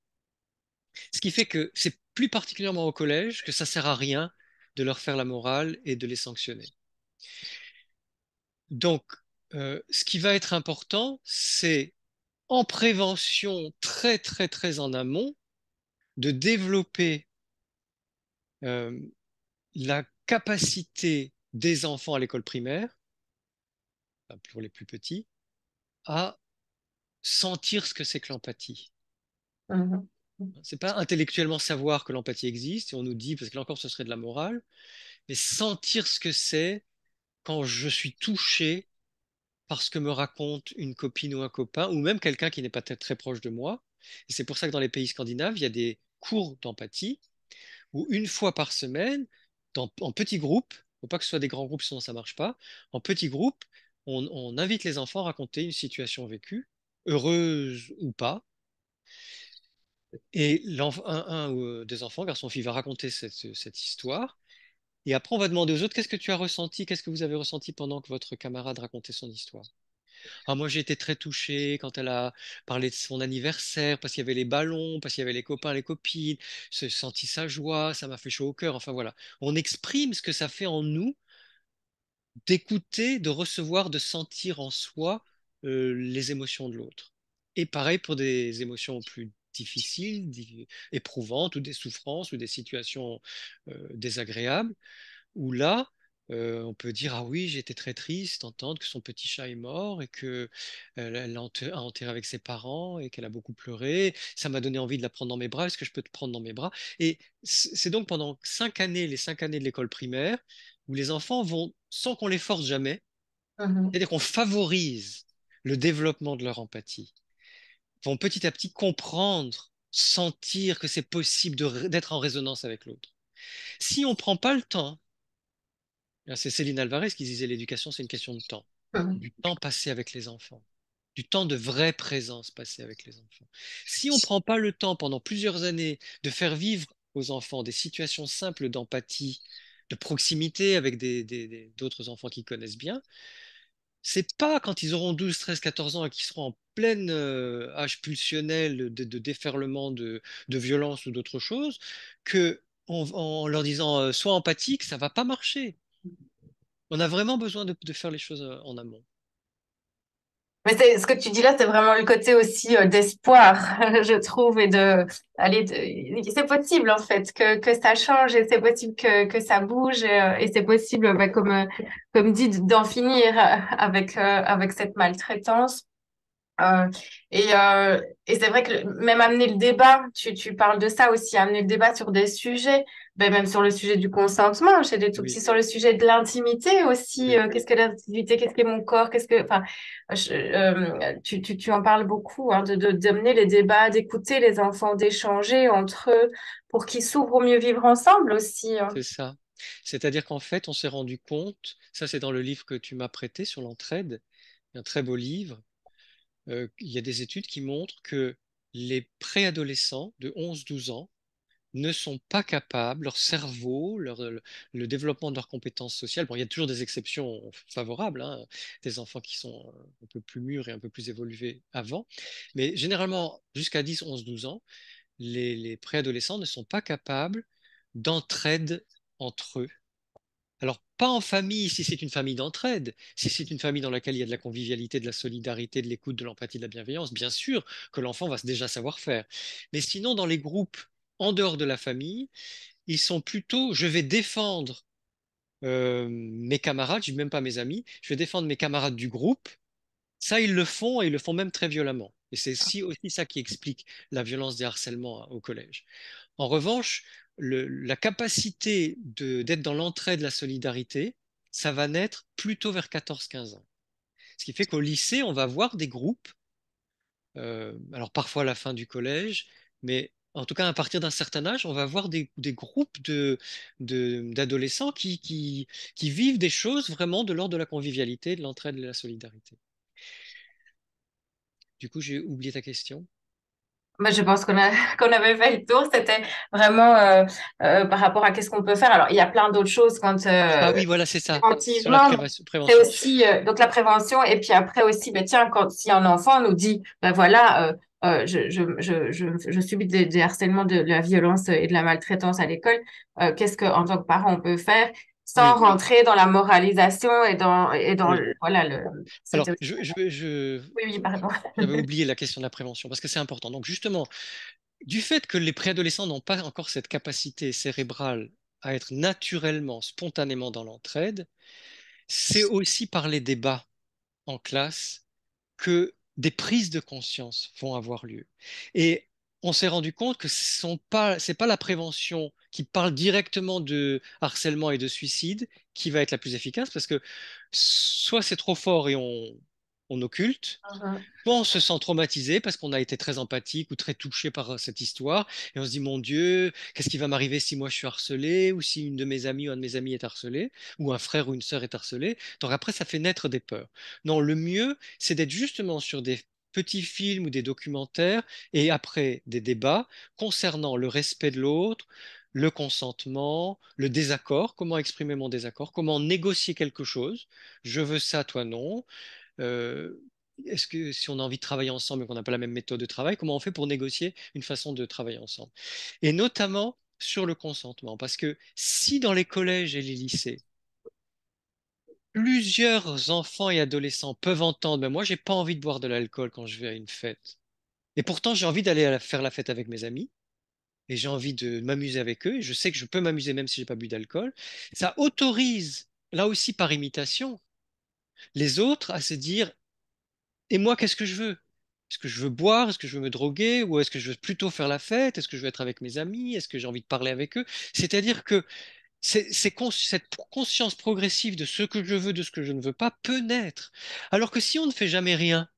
Ce qui fait que c'est plus particulièrement au collège que ça sert à rien de leur faire la morale et de les sanctionner. Donc, euh, ce qui va être important, c'est en prévention très très très en amont de développer euh, la capacité des enfants à l'école primaire, pour les plus petits, à sentir ce que c'est que l'empathie. Mmh c'est pas intellectuellement savoir que l'empathie existe, et on nous dit, parce que là encore ce serait de la morale, mais sentir ce que c'est quand je suis touché parce que me raconte une copine ou un copain, ou même quelqu'un qui n'est pas très proche de moi. Et c'est pour ça que dans les pays scandinaves, il y a des cours d'empathie où une fois par semaine, en petits groupes, faut pas que ce soit des grands groupes, sinon ça marche pas, en petits groupes, on, invite les enfants à raconter une situation vécue, heureuse ou pas, et un, ou euh, deux enfants, garçon-fille, va raconter cette, histoire. Et après, on va demander aux autres, qu'est-ce que tu as ressenti, qu'est-ce que vous avez ressenti pendant que votre camarade racontait son histoire ah, moi, j'ai été très touché quand elle a parlé de son anniversaire, parce qu'il y avait les ballons, parce qu'il y avait les copains, les copines, j'ai senti sa joie, ça m'a fait chaud au cœur. Enfin voilà, on exprime ce que ça fait en nous d'écouter, de recevoir, de sentir en soi euh, les émotions de l'autre. Et pareil pour des émotions plus difficiles, éprouvantes, ou des souffrances, ou des situations désagréables, où là, on peut dire ah oui j'étais très triste d'entendre que son petit chat est mort et qu'elle elle l'a enterré avec ses parents et qu'elle a beaucoup pleuré ça m'a donné envie de la prendre dans mes bras est-ce que je peux te prendre dans mes bras et c'est donc pendant cinq années les cinq années de l'école primaire où les enfants vont sans qu'on les force jamais mmh c'est-à-dire qu'on favorise le développement de leur empathie vont petit à petit comprendre, sentir que c'est possible d'être en résonance avec l'autre. Si on ne prend pas le temps, c'est Céline Alvarez qui disait l'éducation, c'est une question de temps, ah du temps passé avec les enfants du temps de vraie présence passé avec les enfants. Si on ne prend pas le temps pendant plusieurs années de faire vivre aux enfants des situations simples d'empathie, de proximité avec d'autres enfants qu'ils connaissent bien, c'est pas quand ils auront 12, 13, 14 ans et qu'ils seront en pleine âge euh, pulsionnel de, déferlement de, violence ou d'autre chose que en leur disant euh, sois empathique, ça va pas marcher. On a vraiment besoin de faire les choses euh, en amont. Mais c'est, ce que tu dis là, c'est vraiment le côté aussi euh, d'espoir, je trouve, et de aller. C'est possible en fait que, que ça change, et c'est possible que, que ça bouge, et, euh, c'est possible, bah, comme euh, comme dit, d'en finir avec avec cette maltraitance. Euh, et, et c'est vrai que même amener le débat, tu, tu parles de ça aussi, amener le débat sur des sujets ben, même sur le sujet du consentement, chez des tout petits, sur le sujet de l'intimité aussi. Euh, qu'est-ce que l'intimité Qu'est-ce que mon corps Qu'est-ce que, enfin, euh, tu, en parles beaucoup, hein, de d'amener les débats, d'écouter les enfants, d'échanger entre eux pour qu'ils s'ouvrent au mieux vivre ensemble aussi. Hein. C'est ça. C'est-à-dire qu'en fait, on s'est rendu compte, ça c'est dans le livre que tu m'as prêté sur l'entraide, un très beau livre, euh, il y a des études qui montrent que les préadolescents de 11-12 ans ne sont pas capables, leur cerveau, le, développement de leurs compétences sociales, bon, il y a toujours des exceptions favorables, hein, des enfants qui sont un peu plus mûrs et un peu plus évolués avant, mais généralement, jusqu'à 10, 11, 12 ans, les, les préadolescents ne sont pas capables d'entraide entre eux. Alors, pas en famille si c'est une famille d'entraide, si c'est une famille dans laquelle il y a de la convivialité, de la solidarité, de l'écoute, de l'empathie, de la bienveillance, bien sûr que l'enfant va déjà savoir faire. Mais sinon, dans les groupes en dehors de la famille. Ils sont plutôt, je vais défendre euh, mes camarades, je dis même pas mes amis, je vais défendre mes camarades du groupe. Ça, ils le font et ils le font même très violemment. Et c'est ah. aussi, ça qui explique la violence des harcèlements hein, au collège. En revanche, la capacité d'être dans l'entrée de la solidarité, ça va naître plutôt vers 14-15 ans. Ce qui fait qu'au lycée, on va voir des groupes, euh, alors parfois à la fin du collège, mais en tout cas à partir d'un certain âge, on va voir des, groupes d'adolescents de, d'adolescents qui, qui, qui, vivent des choses vraiment de l'ordre de la convivialité, de l'entraide, de la solidarité. Du coup, j'ai oublié ta question. je pense qu'on qu'on avait fait le tour. C'était vraiment euh, euh, par rapport à qu'est-ce qu'on peut faire. Alors, il y a plein d'autres choses quand. ah euh, oui, voilà, c'est ça. aussi donc la prévention. Et puis après aussi, ben, tiens, quand si un enfant nous dit, ben voilà, euh, je, je, subis des, harcèlements, de, la violence et de la maltraitance à l'école, euh, qu'est-ce qu'en tant que parent on peut faire sans rentrer dans la moralisation et dans, et dans le, voilà le. Alors, je, je, oui, oui, pardon. J'avais oublié la question de la prévention parce que c'est important. Donc, justement, du fait que les préadolescents n'ont pas encore cette capacité cérébrale à être naturellement, spontanément dans l'entraide, c'est aussi par les débats en classe que des prises de conscience vont avoir lieu. Et on s'est rendu compte que ce n'est pas, pas la prévention qui parle directement de harcèlement et de suicide qui va être la plus efficace, parce que soit c'est trop fort et on, on occulte, uh-huh. on se sent traumatisé parce qu'on a été très empathique ou très touché par euh, cette histoire, et on se dit, mon Dieu, qu'est-ce qui va m'arriver si moi je suis harcelé, ou si une de mes amies ou un de mes amis est harcelé, ou un frère ou une sœur est harcelé. Donc après, ça fait naître des peurs. Non, le mieux, c'est d'être justement sur des petits films ou des documentaires, et après des débats concernant le respect de l'autre, le consentement, le désaccord, comment exprimer mon désaccord, comment négocier quelque chose, je veux ça, toi non, euh, est-ce que si on a envie de travailler ensemble et qu'on n'a pas la même méthode de travail, comment on fait pour négocier une façon de travailler ensemble Et notamment sur le consentement, parce que si dans les collèges et les lycées, plusieurs enfants et adolescents peuvent entendre, mais ben, moi j'ai pas envie de boire de l'alcool quand je vais à une fête, et pourtant j'ai envie d'aller faire la fête avec mes amis, et j'ai envie de m'amuser avec eux, et je sais que je peux m'amuser même si j'ai pas bu d'alcool, ça autorise, là aussi par imitation, les autres à se dire Et moi, qu'est-ce que je veux Est-ce que je veux boire Est-ce que je veux me droguer Ou est-ce que je veux plutôt faire la fête Est-ce que je veux être avec mes amis Est-ce que j'ai envie de parler avec eux C'est-à-dire que c'est, cette conscience progressive de ce que je veux, de ce que je ne veux pas, peut naître. Alors que si on ne fait jamais rien,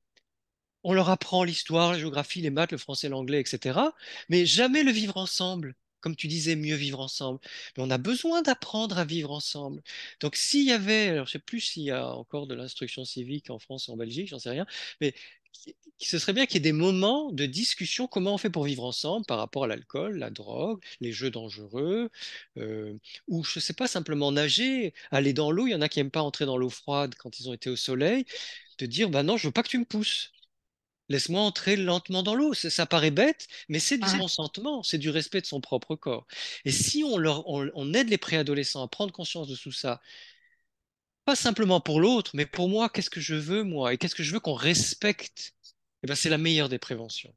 on leur apprend l'histoire, la géographie, les maths, le français, l'anglais, etc., mais jamais le vivre ensemble comme tu disais, mieux vivre ensemble. Mais on a besoin d'apprendre à vivre ensemble. Donc s'il y avait, alors je sais plus s'il y a encore de l'instruction civique en France et en Belgique, j'en sais rien, mais ce serait bien qu'il y ait des moments de discussion, comment on fait pour vivre ensemble par rapport à l'alcool, la drogue, les jeux dangereux, euh, ou je ne sais pas, simplement nager, aller dans l'eau, il y en a qui n'aiment pas entrer dans l'eau froide quand ils ont été au soleil, de dire, ben non, je veux pas que tu me pousses, Laisse-moi entrer lentement dans l'eau. Ça, paraît bête, mais c'est du consentement, c'est du respect de son propre corps. Et si on, aide les préadolescents à prendre conscience de tout ça, pas simplement pour l'autre, mais pour moi, qu'est-ce que je veux, moi, et qu'est-ce que je veux qu'on respecte, Et eh ben, c'est la meilleure des préventions.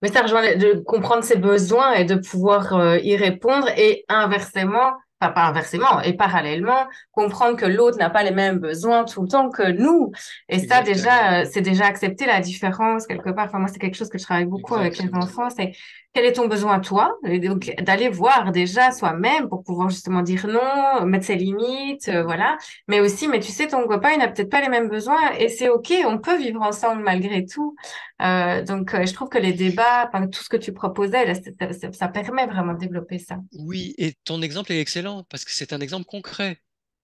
Mais ça rejoint de comprendre ses besoins et de pouvoir euh, y répondre, et inversement, Enfin, pas inversement, et parallèlement, comprendre que l'autre n'a pas les mêmes besoins tout le temps que nous. Et ça, déjà, euh, c'est déjà accepter la différence quelque part. Enfin, moi, c'est quelque chose que je travaille beaucoup avec les enfants, c'est quel est ton besoin toi donc d'aller voir déjà soi-même pour pouvoir justement dire non mettre ses limites euh, voilà mais aussi mais tu sais ton copain il n'a peut-être pas les mêmes besoins et c'est ok on peut vivre ensemble malgré tout euh, donc euh, je trouve que les débats tout ce que tu proposais ça, permet vraiment de développer ça oui et ton exemple est excellent parce que c'est un exemple concret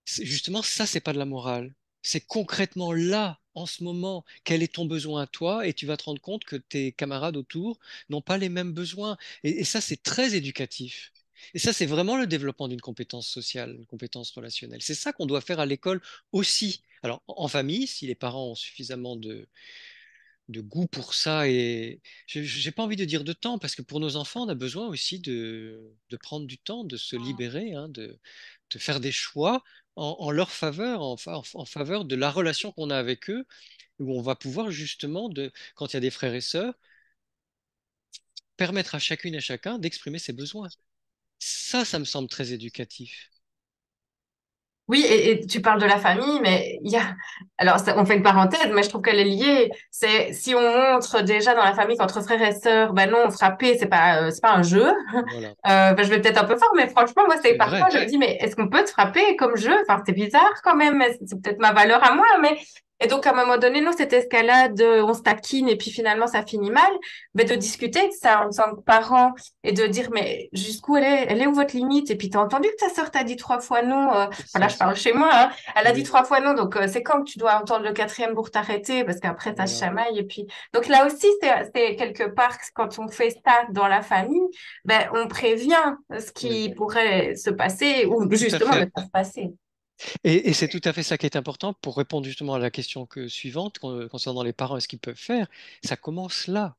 justement ça c'est pas de la morale c'est concrètement là, en ce moment, quel est ton besoin à toi, et tu vas te rendre compte que tes camarades autour n'ont pas les mêmes besoins. Et, ça, c'est très éducatif. Et ça, c'est vraiment le développement d'une compétence sociale, une compétence relationnelle. C'est ça qu'on doit faire à l'école aussi. Alors, en famille, si les parents ont suffisamment de, goût pour ça, et je n'ai pas envie de dire de temps, parce que pour nos enfants, on a besoin aussi de, prendre du temps, de se ah. libérer, hein, de, de faire des choix en, leur faveur, en, faveur de la relation qu'on a avec eux, où on va pouvoir justement, de, quand il y a des frères et sœurs, permettre à chacune et chacun d'exprimer ses besoins. Ça, ça me semble très éducatif. Oui, et, tu parles de la famille, mais il y a. Alors, on fait une parenthèse, mais je trouve qu'elle est liée. C'est si on montre déjà dans la famille qu'entre frères et sœurs, ben non, frapper, c'est pas, euh, c'est pas un jeu. Euh, ben, je vais peut-être un peu fort, mais franchement, moi, c'est parfois, je me dis, mais est-ce qu'on peut te frapper comme jeu Enfin, c'est bizarre quand même. C'est peut-être ma valeur à moi, mais et donc, à un moment donné, non, cette escalade, euh, on se taquine et puis finalement, ça finit mal. Mais de discuter de ça en tant que parent et de dire, mais jusqu'où elle est, elle est où votre limite Et puis, as entendu que ta sœur t'a dit trois fois non. Euh, voilà, je parle chez moi. Hein. Elle a dit trois fois non. Donc, euh, c'est quand que tu dois entendre le quatrième pour t'arrêter parce qu'après, ça chamaille. Et puis, donc là aussi, c'est quelque part, quand on fait ça dans la famille, ben, on prévient ce qui pourrait se passer ou justement ne pas se passer. Et, c'est tout à fait ça qui est important pour répondre justement à la question suivante euh, concernant les parents et ce qu'ils peuvent faire. Ça commence là.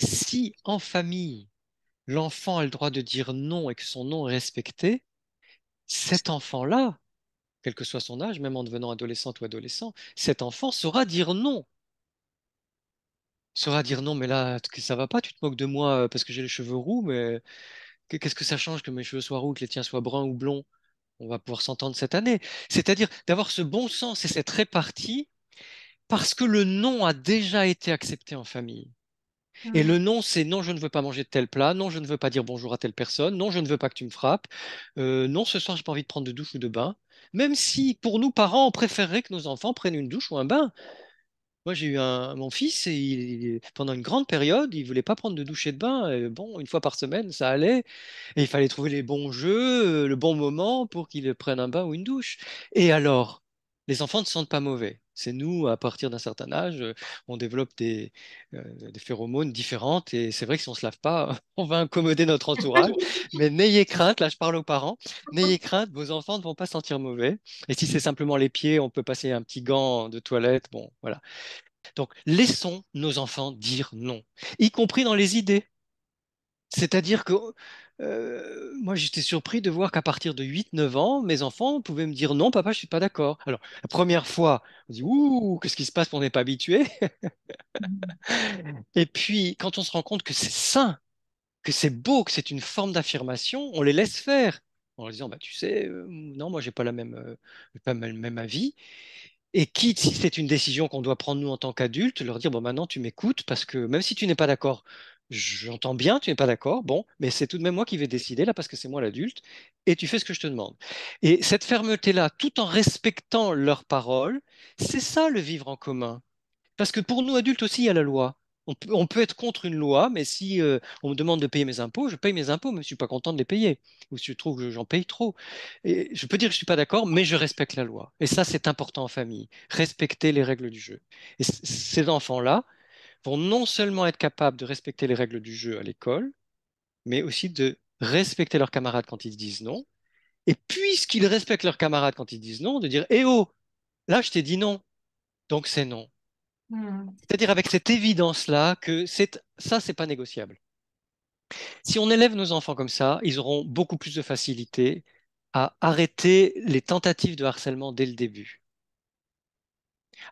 Si en famille, l'enfant a le droit de dire non et que son nom est respecté, cet enfant-là, quel que soit son âge, même en devenant adolescente ou adolescent, cet enfant saura dire non saura dire non, mais là, ça va pas, tu te moques de moi euh, parce que j'ai les cheveux roux, mais qu'est-ce que ça change que mes cheveux soient roux, que les tiens soient bruns ou blonds on va pouvoir s'entendre cette année. C'est-à-dire d'avoir ce bon sens et cette répartie parce que le non a déjà été accepté en famille. Et mm. le non, c'est non, je ne veux pas manger de tel plat, non, je ne veux pas dire bonjour à telle personne, non, je ne veux pas que tu me frappes, euh, non, ce soir, je n'ai pas envie de prendre de douche ou de bain. Même si, pour nous, parents, on préférerait que nos enfants prennent une douche ou un bain. Moi, j'ai eu mon fils, et il, pendant une grande période, il voulait pas prendre de douche et de bain. bon, une fois par semaine, ça allait. Et il fallait trouver les bons jeux, le bon moment pour qu'il prenne un bain ou une douche. Et alors, les enfants ne sentent pas mauvais. C'est nous, à partir d'un certain âge, euh, on développe euh, des, phéromones différentes. Et c'est vrai que si on ne se lave pas, on va incommoder notre entourage. Mais n'ayez crainte, là je parle aux parents, n'ayez crainte, vos enfants ne vont pas sentir mauvais. Et si c'est simplement les pieds, on peut passer un petit gant de toilette. Bon, voilà. Donc laissons nos enfants dire non, y compris dans les idées. C'est-à-dire que euh, moi, j'étais surpris de voir qu'à partir de 8-9 ans, mes enfants pouvaient me dire non, papa, je ne suis pas d'accord. Alors, la première fois, on dit ouh, qu'est-ce qui se passe, on n'est pas habitué. Et puis, quand on se rend compte que c'est sain, que c'est beau, que c'est une forme d'affirmation, on les laisse faire en leur disant bah, tu sais, euh, non, moi, j'ai pas la même, euh, pas le même avis. Et quitte, si c'est une décision qu'on doit prendre nous en tant qu'adultes, leur dire bon, maintenant tu m'écoutes parce que même si tu n'es pas d'accord J'entends bien, tu n'es pas d'accord, bon, mais c'est tout de même moi qui vais décider là parce que c'est moi l'adulte et tu fais ce que je te demande. Et cette fermeté-là, tout en respectant leurs paroles, c'est ça le vivre en commun. Parce que pour nous adultes aussi, il y a la loi. On peut, être contre une loi, mais si euh, on me demande de payer mes impôts, je paye mes impôts, mais je je suis pas content de les payer, ou si je trouve que j'en paye trop. Et je peux dire que je suis pas d'accord, mais je respecte la loi. Et ça, c'est important en famille, respecter les règles du jeu. Et ces enfants-là, pour non seulement être capable de respecter les règles du jeu à l'école, mais aussi de respecter leurs camarades quand ils disent non. Et puisqu'ils respectent leurs camarades quand ils disent non, de dire Eh oh, là je t'ai dit non, donc c'est non. Hmm. C'est-à-dire avec cette évidence-là que ça, c'est pas négociable. Si on élève nos enfants comme ça, ils auront beaucoup plus de facilité à arrêter les tentatives de harcèlement dès le début.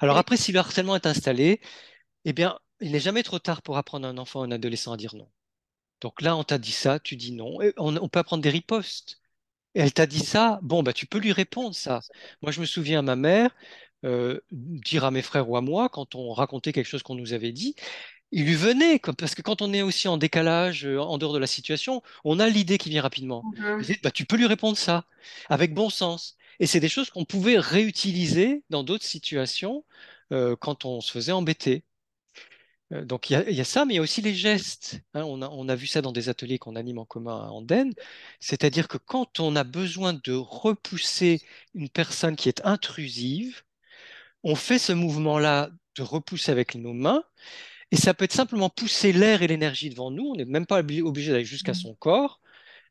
Alors après, si le harcèlement est installé, eh bien, il n'est jamais trop tard pour apprendre à un enfant, ou un adolescent à dire non. Donc là, on t'a dit ça, tu dis non. on, peut apprendre des ripostes. elle t'a dit ça, bon, bah, tu peux lui répondre ça. Moi, je me souviens à ma mère euh, dire à mes frères ou à moi, quand on racontait quelque chose qu'on nous avait dit, il lui venait, parce que quand on est aussi en décalage, euh, en dehors de la situation, on a l'idée qui vient rapidement. Mm-hmm. Bah, tu peux lui répondre ça, avec bon sens. Et c'est des choses qu'on pouvait réutiliser dans d'autres situations euh, quand on se faisait embêter. Euh, donc il y, a ça, mais il y a aussi les gestes. Hein. on, a, vu ça dans des ateliers qu'on anime en commun à Andenne, c'est-à-dire que quand on a besoin de repousser une personne qui est intrusive, on fait ce mouvement-là de repousser avec nos mains, et ça peut être simplement pousser l'air et l'énergie devant nous, on n'est même pas obligé d'aller jusqu'à mmh. son corps,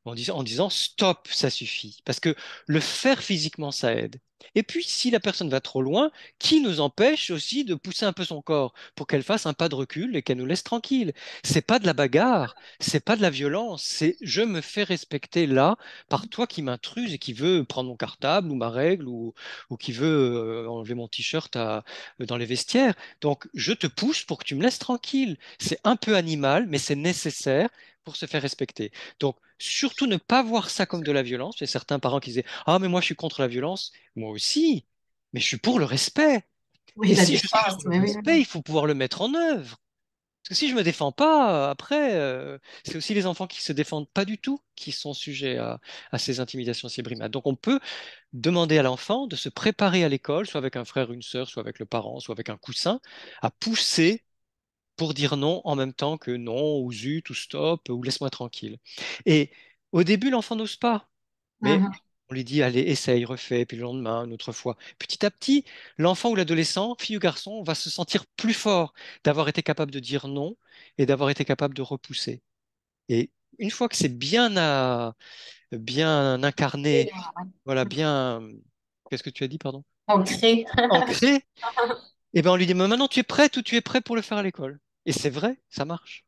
en disant, stop, ça suffit. Parce que le faire physiquement, ça aide. Et puis, si la personne va trop loin, qui nous empêche aussi de pousser un peu son corps pour qu'elle fasse un pas de recul et qu'elle nous laisse tranquille C'est pas de la bagarre, c'est pas de la violence, c'est je me fais respecter là par toi qui m'intruse et qui veut prendre mon cartable ou ma règle ou, ou qui veut euh, enlever mon t-shirt euh, dans les vestiaires. Donc, je te pousse pour que tu me laisses tranquille. C'est un peu animal, mais c'est nécessaire pour se faire respecter. Donc, surtout ne pas voir ça comme de la violence. Il y a certains parents qui disaient Ah, mais moi, je suis contre la violence. Moi aussi, mais je suis pour le respect. Oui, il faut pouvoir le mettre en œuvre. Parce que si je ne me défends pas, après, euh, c'est aussi les enfants qui ne se défendent pas du tout qui sont sujets à, à ces intimidations, ces brimades. Donc on peut demander à l'enfant de se préparer à l'école, soit avec un frère, une sœur, soit avec le parent, soit avec un coussin, à pousser pour dire non en même temps que non, ou zut, ou stop, ou laisse-moi tranquille. Et au début, l'enfant n'ose pas. Mais mhm. on lui dit, allez, essaye, refais, puis le lendemain, une autre fois. Petit à petit, l'enfant ou l'adolescent, fille ou garçon, va se sentir plus fort d'avoir été capable de dire non et d'avoir été capable de repousser. Et une fois que c'est bien, bien incarné, voilà, bien. Qu'est-ce que tu as dit, pardon Ancré. Ancré. Et eh bien, on lui dit, mais maintenant, tu es prête ou tu es prêt pour le faire à l'école et c'est vrai, ça marche.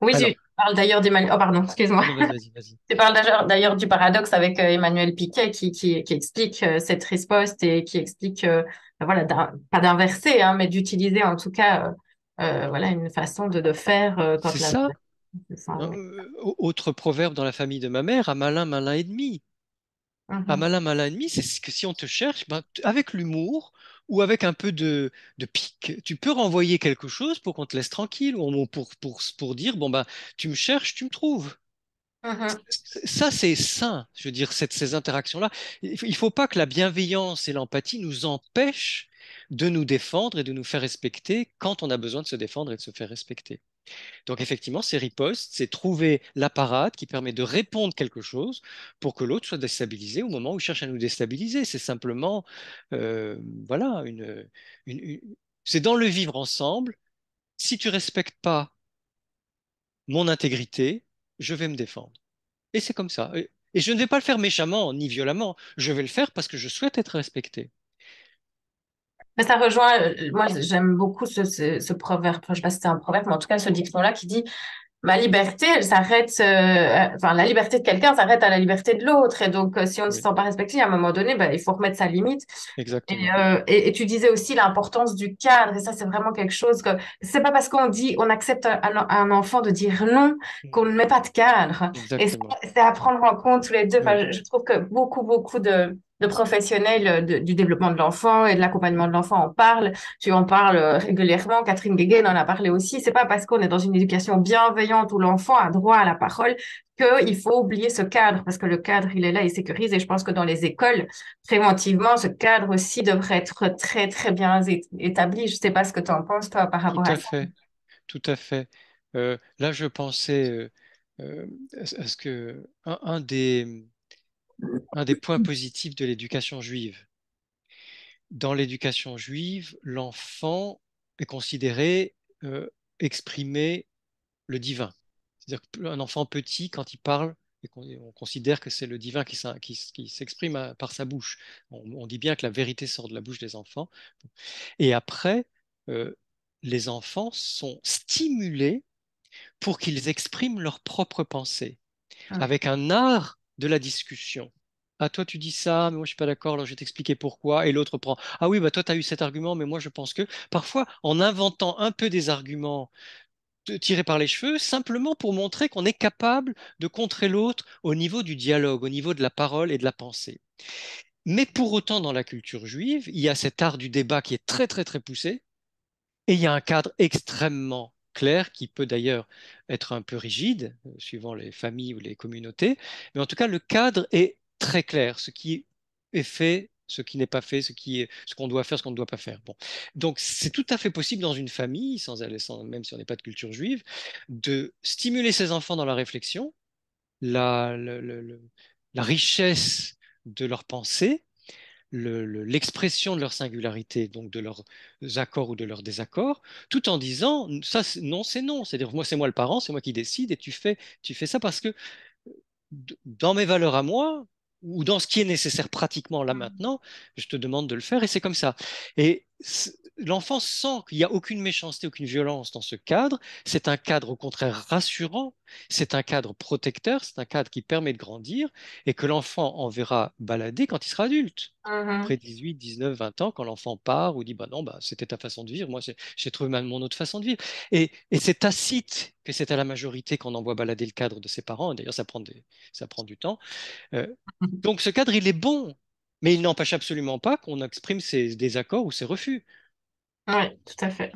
Oui, tu parles d'ailleurs oh, pardon, excuse-moi. d'ailleurs du paradoxe avec euh, Emmanuel Piquet qui, qui, explique euh, cette réponse et qui explique, euh, ben voilà, pas d'inverser, hein, mais d'utiliser en tout cas voilà, une façon de, de faire. c'est ça. autre proverbe dans la famille de ma mère, à malin, malin et demi. À mm-hmm. malin, malin et demi, c'est que si on te cherche, ben, avec l'humour, ou avec un peu de, de pique. Tu peux renvoyer quelque chose pour qu'on te laisse tranquille, ou pour, pour, pour dire, bon, ben, tu me cherches, tu me trouves. Mm-hmm. Ça, c'est sain, je veux dire, cette, ces interactions-là. Il ne faut pas que la bienveillance et l'empathie nous empêchent de nous défendre et de nous faire respecter quand on a besoin de se défendre et de se faire respecter. Donc effectivement, c'est riposte, c'est trouver l'appareil qui permet de répondre quelque chose pour que l'autre soit déstabilisé au moment où il cherche à nous déstabiliser. C'est simplement, euh, voilà, c'est dans le vivre ensemble. Si tu respectes pas mon intégrité, je vais me défendre. Et c'est comme ça. Et je ne vais pas le faire méchamment ni violemment. Je vais le faire parce que je souhaite être respecté. Mais ça rejoint, euh, moi j'aime beaucoup ce, proverbe, je ne sais pas si c'est un proverbe, mais en tout cas ce dicton-là qui dit ma liberté, s'arrête, euh, euh, enfin, la liberté de quelqu'un s'arrête à la liberté de l'autre. Et donc, si on ne se sent pas respecté, à un moment donné, bah, il faut remettre sa limite. Exactement. Et, tu disais aussi l'importance du cadre. Et ça, c'est vraiment quelque chose que c'est pas parce qu'on dit, on accepte un, enfant de dire non mmh. qu'on ne met pas de cadre. Et c'est à prendre en compte tous les deux. Enfin, je trouve que beaucoup, beaucoup de, de professionnels euh, du développement de l'enfant et de l'accompagnement de l'enfant en parle, Tu en parles euh, régulièrement. Catherine Guéguen en a parlé aussi. C'est pas parce qu'on est dans une éducation bienveillante où l'enfant a droit à la parole qu'il faut oublier ce cadre parce que le cadre, il est là, il sécurise. Et je pense que dans les écoles, préventivement, ce cadre aussi devrait être très, très bien établi. Je sais pas ce que tu en penses, toi, par rapport Tout à, fait. Tout à fait. Euh, là, je pensais à ce que un des un des points positifs de l'éducation juive. Dans l'éducation juive, l'enfant est considéré euh, exprimer le divin. C'est-à-dire qu'un enfant petit, quand il parle, et on considère que c'est le divin qui, s'exprime hein, par sa bouche. On, dit bien que la vérité sort de la bouche des enfants. Et après, euh, les enfants sont stimulés pour qu'ils expriment leurs propres pensée ah. avec un art de la discussion. Ah, toi, tu dis ça, mais moi, je suis pas d'accord, alors je vais t'expliquer pourquoi. Et l'autre prend. Ah oui, bah, toi, tu as eu cet argument, mais moi, je pense que. Parfois, en inventant un peu des arguments tirés par les cheveux, simplement pour montrer qu'on est capable de contrer l'autre au niveau du dialogue, au niveau de la parole et de la pensée. Mais pour autant, dans la culture juive, il y a cet art du débat qui est très, très, très poussé, et il y a un cadre extrêmement clair, qui peut d'ailleurs être un peu rigide, euh, suivant les familles ou les communautés, mais en tout cas, le cadre est très clair, ce qui est fait ce qui n'est pas fait, ce qui est, ce qu'on doit faire, ce qu'on ne doit pas faire. donc c'est tout à fait possible dans une famille, sans, même si on n'est pas de culture juive, de stimuler ses enfants dans la réflexion, la, la richesse de leurs pensée, l'expression de leur singularité, donc de leurs accords ou de leurs désaccords, tout en disant ça non c'est non, c'est-à-dire moi c'est moi le parent, c'est moi qui décide et tu fais tu fais ça parce que dans mes valeurs à moi ou dans ce qui est nécessaire pratiquement là mmh. maintenant, je te demande de le faire et c'est comme ça. Et l'enfant sent qu'il n'y a aucune méchanceté, aucune violence dans ce cadre. C'est un cadre au contraire rassurant, c'est un cadre protecteur, c'est un cadre qui permet de grandir et que l'enfant en verra balader quand il sera adulte. Mmh Après 18, 19, 20 ans, quand l'enfant part ou dit bah non, bah, c'était ta façon de vivre, moi j'ai trouvé mon autre façon de vivre. Et, c'est tacite que c'est à la majorité qu'on envoie balader le cadre de ses parents. D'ailleurs, ça, prend du temps. Euh, donc ce cadre, il est bon, mais il n'empêche absolument pas qu'on exprime ses désaccords ou ses refus. Oui, tout à fait.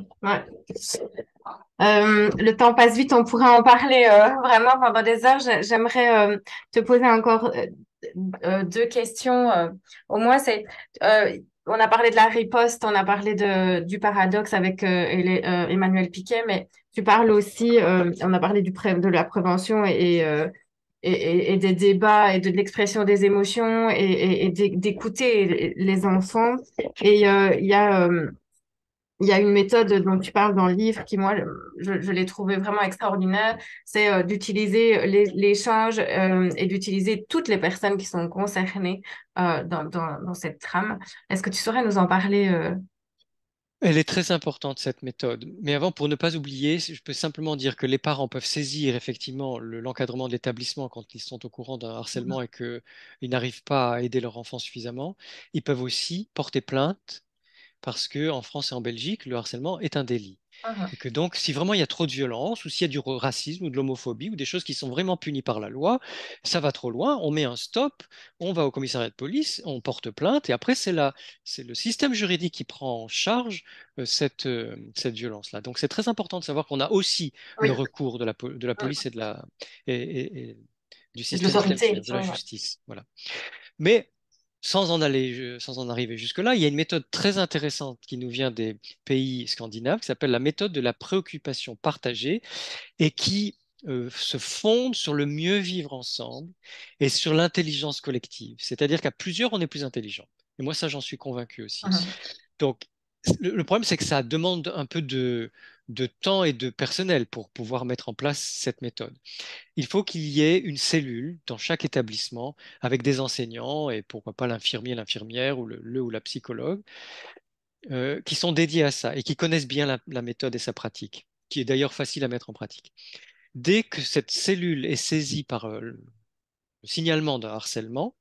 Euh, le temps passe vite, on pourrait en parler euh, vraiment pendant des heures. J'aimerais euh, te poser encore deux questions. au moins, c'est on a parlé de la riposte, on a parlé de, du paradoxe avec Emmanuel Piquet, mais tu parles aussi, on a parlé de la prévention et, et, des débats et de, l'expression des émotions et, d'écouter les enfants. Et euh, il y a euh, il y a une méthode dont tu parles dans le livre qui, moi, je, l'ai trouvée vraiment extraordinaire, c'est euh, d'utiliser l'échange et d'utiliser toutes les personnes qui sont concernées dans, dans, cette trame. Est-ce que tu saurais nous en parler elle est très importante, cette méthode. Mais avant, pour ne pas oublier, je peux simplement dire que les parents peuvent saisir effectivement l'encadrement de l'établissement quand ils sont au courant d'un harcèlement mmh. et qu'ils n'arrivent pas à aider leur enfant suffisamment. Ils peuvent aussi porter plainte parce que en France et en Belgique, le harcèlement est un délit. Ah ah. Et que donc, si vraiment il y a trop de violence, ou s'il y a du racisme ou de l'homophobie, ou des choses qui sont vraiment punies par la loi, ça va trop loin, on met un stop, on va au commissariat de police, on porte plainte, et après, c'est c'est le système juridique qui prend en charge euh, cette, euh, cette violence-là. Donc, c'est très important de savoir qu'on a aussi le recours de la, de la police et de la, et, du système de, de la justice. Voilà. Mais sans en, arriver jusque-là, il y a une méthode très intéressante qui nous vient des pays scandinaves, qui s'appelle la méthode de la préoccupation partagée, et qui euh, se fonde sur le mieux vivre ensemble et sur l'intelligence collective. C'est-à-dire qu'à plusieurs, on est plus intelligent. Et moi, ça, j'en suis convaincu aussi. Mmh Donc, le problème, c'est que ça demande un peu de, de temps et de personnel pour pouvoir mettre en place cette méthode. Il faut qu'il y ait une cellule dans chaque établissement avec des enseignants et pourquoi pas l'infirmier, l'infirmière ou le, ou la psychologue euh, qui sont dédiés à ça et qui connaissent bien la, méthode et sa pratique, qui est d'ailleurs facile à mettre en pratique. Dès que cette cellule est saisie par euh, le signalement d'un harcèlement,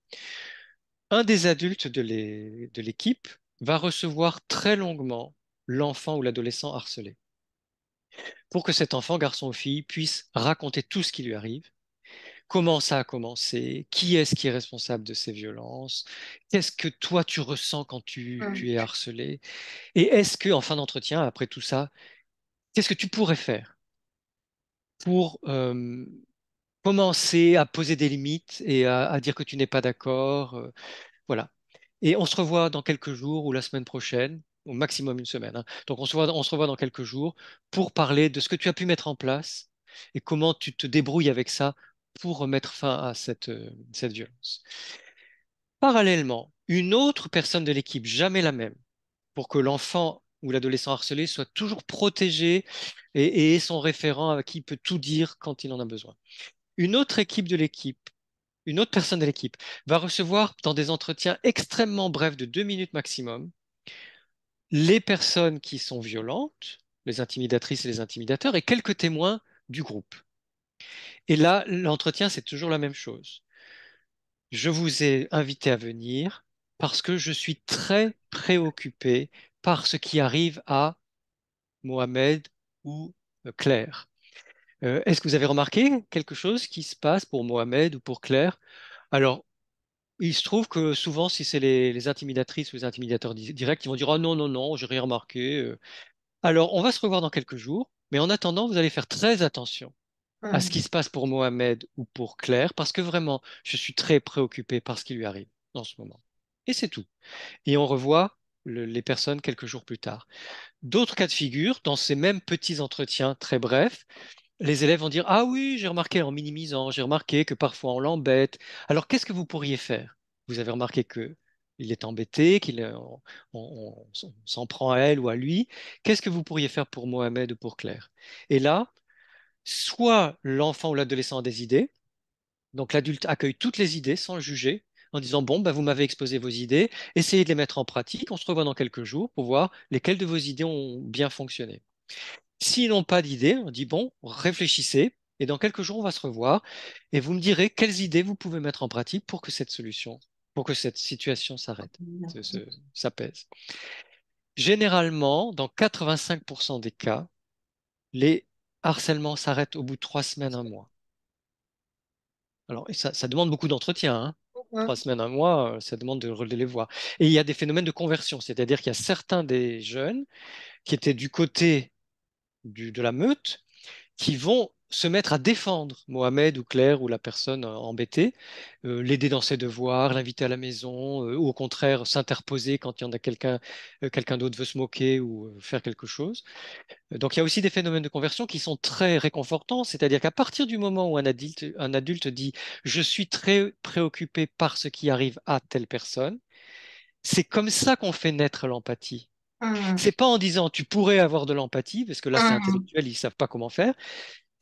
un des adultes de l'équipe va recevoir très longuement l'enfant ou l'adolescent harcelé pour que cet enfant, garçon ou fille, puisse raconter tout ce qui lui arrive, comment ça a commencé, qui est-ce qui est responsable de ces violences, qu'est-ce que toi tu ressens quand tu, mmh. es harcelé, et est-ce que en fin d'entretien, après tout ça, qu'est-ce que tu pourrais faire pour euh, commencer à poser des limites et à, dire que tu n'es pas d'accord, euh, voilà. Et on se revoit dans quelques jours ou la semaine prochaine au maximum une semaine. Hein. Donc on se, voit, on se revoit dans quelques jours pour parler de ce que tu as pu mettre en place et comment tu te débrouilles avec ça pour mettre fin à cette, euh, violence. Parallèlement, une autre personne de l'équipe, jamais la même, pour que l'enfant ou l'adolescent harcelé soit toujours protégé et, et son référent avec qui il peut tout dire quand il en a besoin. Une autre équipe de l'équipe, une autre personne de l'équipe, va recevoir dans des entretiens extrêmement brefs de deux minutes maximum, les personnes qui sont violentes, les intimidatrices et les intimidateurs, et quelques témoins du groupe. Et là, l'entretien, c'est toujours la même chose. Je vous ai invité à venir parce que je suis très préoccupé par ce qui arrive à Mohamed ou euh, Claire. Euh, est-ce que vous avez remarqué quelque chose qui se passe pour Mohamed ou pour Claire Alors, il se trouve que souvent, si c'est les, intimidatrices ou les intimidateurs directs, ils vont dire Ah oh non, non, non, j'ai rien remarqué. Euh.» Alors, on va se revoir dans quelques jours, mais en attendant, vous allez faire très attention à ce qui mmh. se passe pour Mohamed ou pour Claire, parce que vraiment, je suis très préoccupé par ce qui lui arrive en ce moment. Et c'est tout. Et on revoit les personnes quelques jours plus tard. D'autres cas de figure, dans ces mêmes petits entretiens très brefs, les élèves vont dire Ah oui, j'ai remarqué en minimisant, j'ai remarqué que parfois on l'embête. Alors qu'est-ce que vous pourriez faire Vous avez remarqué que il est embêté, qu'il euh, s'en prend à elle ou à lui. Qu'est-ce que vous pourriez faire pour Mohamed ou pour Claire Et là, soit l'enfant ou l'adolescent a des idées, donc l'adulte accueille toutes les idées sans le juger, en disant bon, bah, vous m'avez exposé vos idées, essayez de les mettre en pratique, on se revoit dans quelques jours pour voir lesquelles de vos idées ont bien fonctionné. S'ils n'ont pas d'idées, on dit bon, réfléchissez, et dans quelques jours, on va se revoir, et vous me direz quelles idées vous pouvez mettre en pratique pour que cette solution, pour que cette situation s'arrête, s'apaise. Généralement, dans 85% des cas, les harcèlements s'arrêtent au bout de trois semaines, un mois. Alors, ça, demande beaucoup d'entretien. Hein. Trois semaines, un mois, euh, ça demande de relever les voix. Et il y a des phénomènes de conversion, c'est-à-dire qu'il y a certains des jeunes qui étaient du côté de la meute qui vont se mettre à défendre Mohamed ou Claire ou la personne euh, embêtée, euh, l'aider dans ses devoirs, l'inviter à la maison, euh, ou au contraire s'interposer quand il y en a quelqu'un quelqu'un d'autre veut se moquer ou faire quelque chose. Donc il y a aussi des phénomènes de conversion qui sont très réconfortants, c'est-à-dire qu'à partir du moment où un adulte, un adulte dit je suis très préoccupé par ce qui arrive à telle personne, c'est comme ça qu'on fait naître l'empathie. Mmh. C'est pas en disant tu pourrais avoir de l'empathie, parce que là, c'est mmh. intellectuel, ils savent pas comment faire.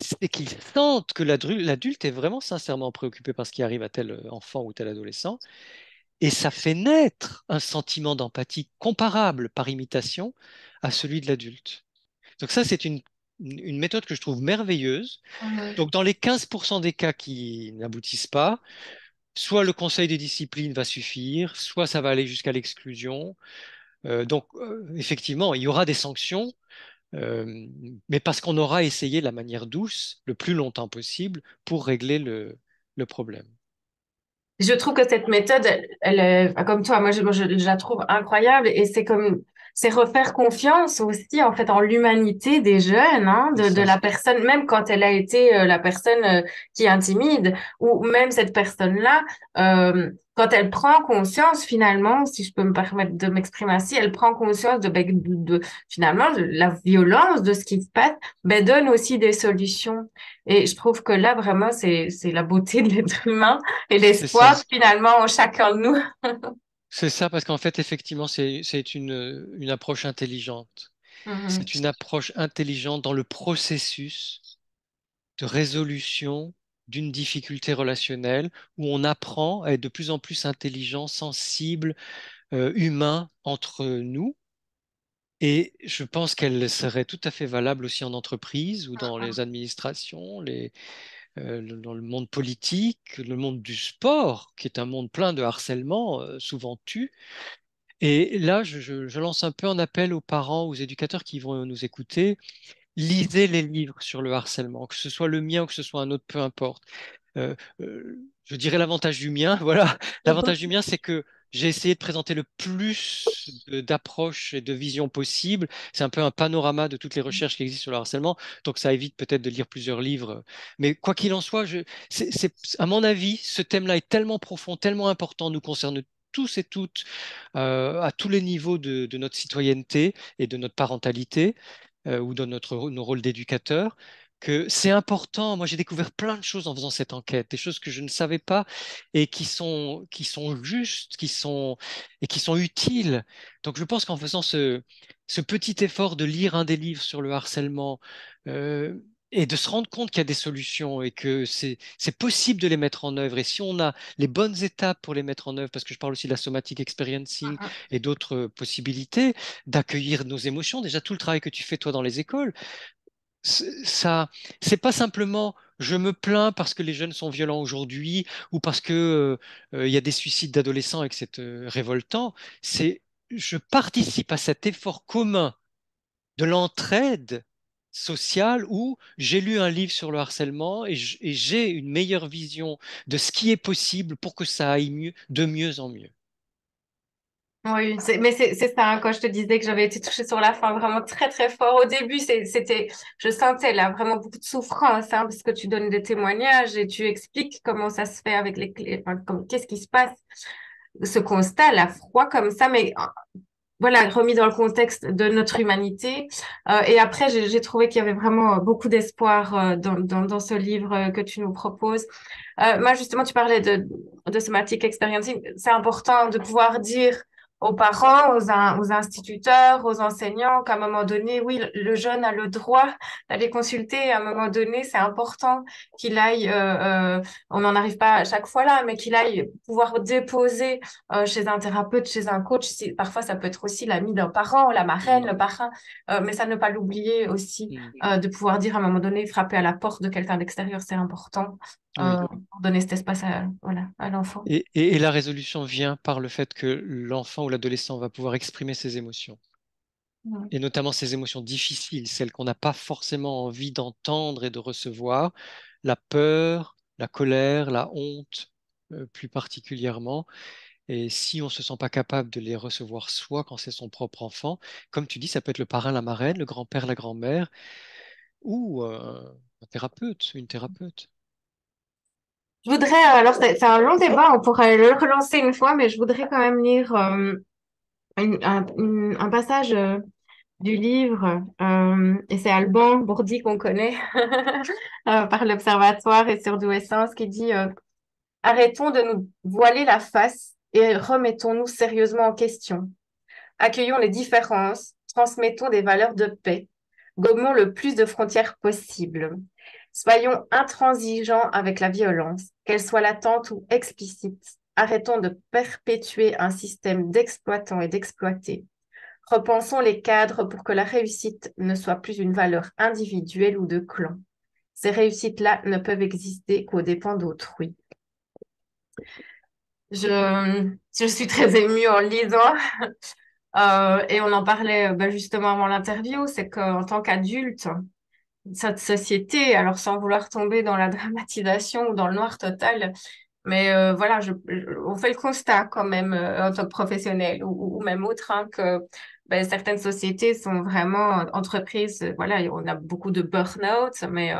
C'est qu'ils sentent que l'adulte est vraiment sincèrement préoccupé par ce qui arrive à tel euh, enfant ou tel adolescent. Et ça fait naître un sentiment d'empathie comparable par imitation à celui de l'adulte. Donc ça, c'est une, méthode que je trouve merveilleuse. Mmh. Donc dans les 15% des cas qui n'aboutissent pas, soit le conseil des disciplines va suffire, soit ça va aller jusqu'à l'exclusion, euh, donc, euh, effectivement, il y aura des sanctions, euh, mais parce qu'on aura essayé la manière douce le plus longtemps possible pour régler le, problème. Je trouve que cette méthode, elle, comme toi, moi je, la trouve incroyable et c'est comme c'est refaire confiance aussi en fait en l'humanité des jeunes, hein, de, la personne, même quand elle a été la personne qui intimide ou même cette personne là quand elle prend conscience finalement, si je peux me permettre de m'exprimer ainsi, elle prend conscience ben, de, finalement de la violence de ce qui se passe, ben donne aussi des solutions. Et je trouve que là vraiment c'est la beauté de l'être humain et l'espoir finalement en chacun de nous. c'est ça parce qu'en fait effectivement c'est une, une approche intelligente. Mm-hmm. C'est une approche intelligente dans le processus de résolution d'une difficulté relationnelle où on apprend à être de plus en plus intelligent, sensible, euh, humain entre nous. Et je pense qu'elle serait tout à fait valable aussi en entreprise ou dans les ah, ah. administrations, euh, dans le monde politique, le monde du sport, qui est un monde plein de harcèlement, euh, souvent tu. Et là, je, je, lance un peu un appel aux parents, aux éducateurs qui vont nous écouter lisez les livres sur le harcèlement, que ce soit le mien ou que ce soit un autre, peu importe. Euh, euh, je dirais l'avantage du mien, voilà. L'avantage du mien, c'est que j'ai essayé de présenter le plus d'approches et de visions possibles. C'est un peu un panorama de toutes les mmh. recherches qui existent sur le harcèlement, donc ça évite peut-être de lire plusieurs livres. Mais quoi qu'il en soit, à mon avis, ce thème-là est tellement profond, tellement important, nous concerne tous et toutes, euh, à tous les niveaux de, de, notre citoyenneté et de notre parentalité, euh, ou dans notre, nos rôles d'éducateur, que c'est important. Moi, j'ai découvert plein de choses en faisant cette enquête, des choses que je ne savais pas et qui sont, justes, qui sont, et qui sont utiles. Donc, je pense qu'en faisant ce, petit effort de lire un des livres sur le harcèlement, euh, et de se rendre compte qu'il y a des solutions et que c'est possible de les mettre en œuvre. Et si on a les bonnes étapes pour les mettre en œuvre, parce que je parle aussi de la somatic experiencing ah, ah. et d'autres euh, possibilités, d'accueillir nos émotions, déjà tout le travail que tu fais toi dans les écoles, ça, c'est pas simplement je me plains parce que les jeunes sont violents aujourd'hui ou parce que euh, euh, il y a des suicides d'adolescents et que c'est révoltant. C'est je participe à cet effort commun de l'entraide social où j'ai lu un livre sur le harcèlement et j'ai une meilleure vision de ce qui est possible pour que ça aille mieux, de mieux en mieux. Oui, mais c'est ça, hein, quand je te disais que j'avais été touchée sur la fin, vraiment très très fort. Au début, c'était, je sentais là vraiment beaucoup de souffrance, hein, parce que tu donnes des témoignages et tu expliques comment ça se fait avec les clés, qu'est-ce qui se passe. Ce constat, la froid comme ça, mais voilà, remis dans le contexte de notre humanité. Euh, et après, j'ai trouvé qu'il y avait vraiment euh, beaucoup d'espoir euh, dans, ce livre que tu nous proposes. Euh, moi, justement, tu parlais de, de somatic experiencing. C'est important de pouvoir dire aux parents, aux, instituteurs, aux enseignants, qu'à un moment donné, oui, le jeune a le droit d'aller consulter. À un moment donné, c'est important qu'il aille, euh, euh, on n'en arrive pas à chaque fois là, mais qu'il aille pouvoir déposer euh, chez un thérapeute, chez un coach. parfois, ça peut être aussi l'ami d'un parent, la marraine, le mm. parrain, mais ça ne pas l'oublier aussi, mm. de pouvoir dire à un moment donné, frapper à la porte de quelqu'un d'extérieur, c'est important. Ah euh, pour donner cet espace à, l'enfant. Et, la résolution vient par le fait que l'enfant ou l'adolescent va pouvoir exprimer ses émotions. Et notamment ses émotions difficiles, celles qu'on n'a pas forcément envie d'entendre et de recevoir, la peur, la colère, la honte euh, plus particulièrement. Et si on ne se sent pas capable de les recevoir soi quand c'est son propre enfant, comme tu dis, ça peut être le parrain, la marraine, le grand-père, la grand-mère, ou euh, un thérapeute, une thérapeute. Je voudrais, euh, alors c'est un long débat, on pourrait le relancer une fois, mais je voudrais quand même lire euh, un, passage euh, du livre, et c'est Alban Bourdi qu'on connaît par l'Observatoire et sur Essence qui dit Arrêtons de nous voiler la face et remettons-nous sérieusement en question. Accueillons les différences, transmettons des valeurs de paix, gommons le plus de frontières possibles. Soyons intransigeants avec la violence, qu'elle soit latente ou explicite. Arrêtons de perpétuer un système d'exploitants et d'exploités. Repensons les cadres pour que la réussite ne soit plus une valeur individuelle ou de clan. Ces réussites-là ne peuvent exister qu'aux dépens d'autrui. Je, suis très émue en lisant. Euh, et on en parlait bah, justement avant l'interview, c'est qu'en tant qu'adulte, cette société, alors sans vouloir tomber dans la dramatisation ou dans le noir total, mais euh, voilà, on fait le constat quand même euh, en tant que professionnel ou, même autre hein, que ben, certaines sociétés sont vraiment entreprises. Voilà, on a beaucoup de burn-out, euh, mais,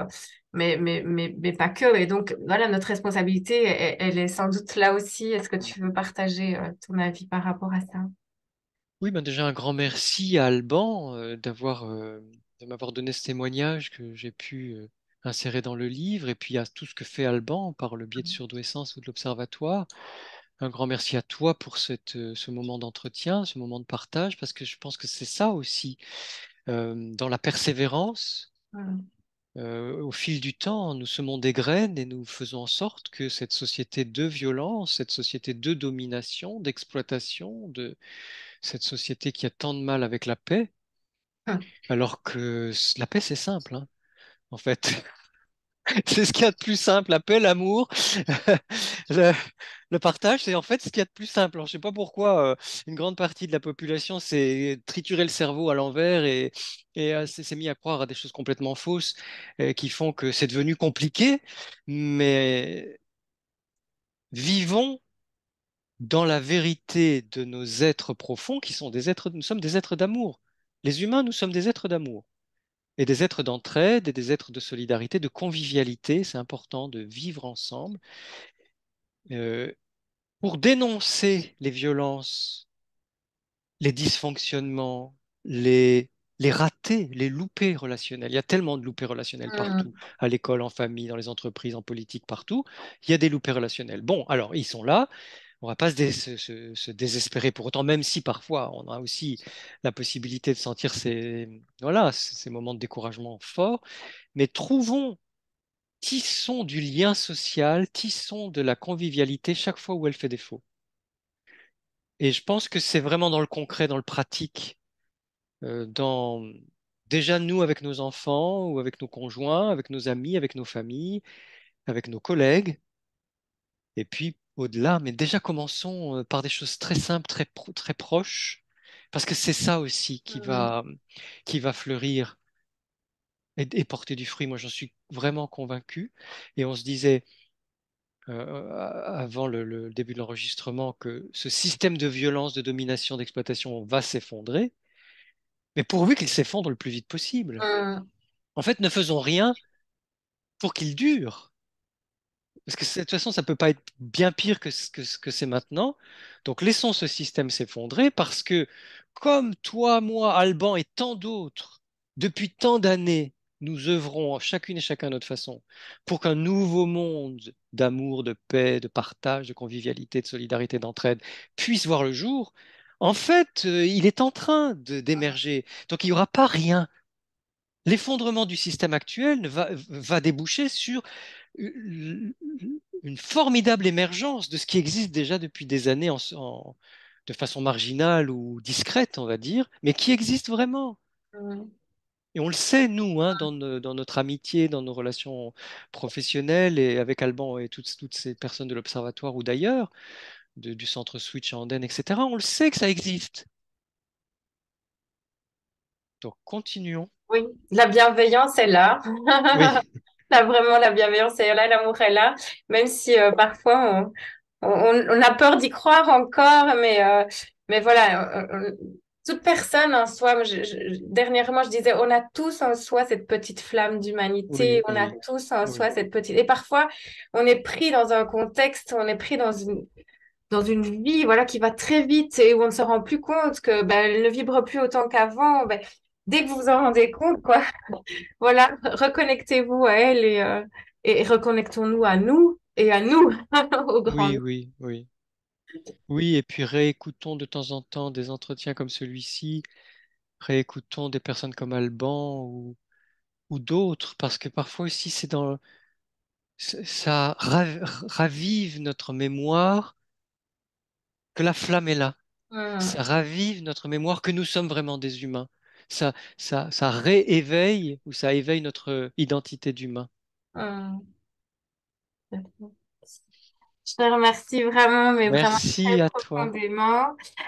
mais, mais, mais, pas que. Et donc, voilà, notre responsabilité, elle, elle est sans doute là aussi. Est-ce que tu veux partager ton avis par rapport à ça Oui, ben déjà un grand merci à Alban d'avoir de m'avoir donné ce témoignage que j'ai pu euh, insérer dans le livre. Et puis, à tout ce que fait Alban par le biais de mmh. Surdouessance ou de l'Observatoire. Un grand merci à toi pour cette, euh, ce moment d'entretien, ce moment de partage, parce que je pense que c'est ça aussi, euh, dans la persévérance. Mmh. au fil du temps, nous semons des graines et nous faisons en sorte que cette société de violence, cette société de domination, d'exploitation, de cette société qui a tant de mal avec la paix, Alors que la paix, c'est simple, hein. en fait. c'est ce qu'il y a de plus simple. La paix, l'amour, le, partage, c'est en fait ce qu'il y a de plus simple. je ne sais pas pourquoi euh, une grande partie de la population s'est triturer le cerveau à l'envers et, euh, s'est mis à croire à des choses complètement fausses euh, qui font que c'est devenu compliqué. Mais vivons dans la vérité de nos êtres profonds qui sont des êtres, nous sommes des êtres d'amour. Les humains, nous sommes des êtres d'amour et des êtres d'entraide et des êtres de solidarité, de convivialité. C'est important de vivre ensemble. Euh, pour dénoncer les violences, les dysfonctionnements, les, ratés, les loupés relationnels. Il y a tellement de loupés relationnels mmh. partout, à l'école, en famille, dans les entreprises, en politique, partout. Il y a des loupés relationnels. Bon, alors, ils sont là on ne va pas se, désespérer pour autant, même si parfois on a aussi la possibilité de sentir ces, voilà, ces moments de découragement forts. Mais trouvons, tissons du lien social, tissons de la convivialité chaque fois où elle fait défaut. Et je pense que c'est vraiment dans le concret, dans le pratique, euh, dans déjà nous avec nos enfants ou avec nos conjoints, avec nos amis, avec nos familles, avec nos collègues. Et puis au-delà, mais déjà commençons par des choses très simples, très, très proches, parce que c'est ça aussi qui, va, mmh. Mmh, qui va fleurir et, porter du fruit. Moi, j'en suis vraiment convaincu. Et on se disait avant le, début de l'enregistrement que ce système de violence, de domination, d'exploitation va s'effondrer, mais pourvu qu'il s'effondre le plus vite possible. Mmh. En fait, ne faisons rien pour qu'il dure. Parce que de toute façon, ça ne peut pas être bien pire que ce que, ce que c'est maintenant. Donc laissons ce système s'effondrer parce que comme toi, moi, Alban et tant d'autres, depuis tant d'années, nous œuvrons chacune et chacun à notre façon pour qu'un nouveau monde d'amour, de paix, de partage, de convivialité, de solidarité, d'entraide puisse voir le jour, en fait, euh, il est en train d'émerger. Donc il n'y aura pas rien. L'effondrement du système actuel va, va déboucher sur une formidable émergence de ce qui existe déjà depuis des années de façon marginale ou discrète, on va dire, mais qui existe vraiment. Et on le sait, nous, hein, dans, notre amitié, dans nos relations professionnelles et avec Alban et toutes, ces personnes de l'Observatoire ou d'ailleurs, du centre Switch Anden etc. On le sait que ça existe. Donc, continuons. Oui, la bienveillance est là. oui. vraiment, la bienveillance et là, l'amour est là, même si euh, parfois on, a peur d'y croire encore, mais, euh, mais voilà, euh, toute personne en soi, dernièrement, je disais, on a tous en soi cette petite flamme d'humanité, on a tous en soi cette petite. Et parfois, on est pris dans un contexte, on est pris dans une dans une vie voilà qui va très vite et où on ne se rend plus compte que ben, elle ne vibre plus autant qu'avant ben, dès que vous vous en rendez compte, quoi, voilà, reconnectez-vous à elle et, euh, et reconnectons-nous à nous et à nous, au grand. Oui, oui, oui. Oui, et puis réécoutons de temps en temps des entretiens comme celui-ci, réécoutons des personnes comme Alban ou, ou d'autres, parce que parfois aussi c'est dans ça ravive notre mémoire que la flamme est là. Mmh. Ça ravive notre mémoire que nous sommes vraiment des humains ça, ça, ça rééveille ou ça éveille notre identité d'humain. Ah. Je te remercie vraiment, mais Merci vraiment à Toi.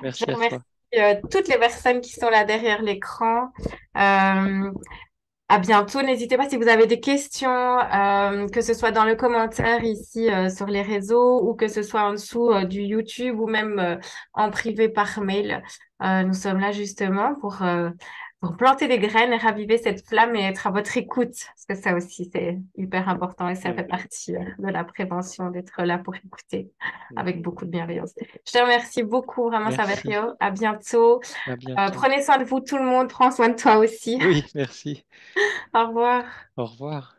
Merci Je remercie euh, toutes les personnes qui sont là derrière l'écran. Euh, à bientôt. N'hésitez pas si vous avez des questions, euh, que ce soit dans le commentaire ici sur les réseaux ou que ce soit en dessous du YouTube ou même en privé par mail. nous sommes là justement pour pour planter des graines et raviver cette flamme et être à votre écoute. Parce que ça aussi, c'est hyper important et ça fait partie euh, de la prévention d'être là pour écouter avec beaucoup de bienveillance. Je te remercie beaucoup, vraiment, Saverio. À euh, bientôt. prenez soin de vous, tout le monde. Prends soin de toi aussi. Oui, merci. Au revoir. Au revoir.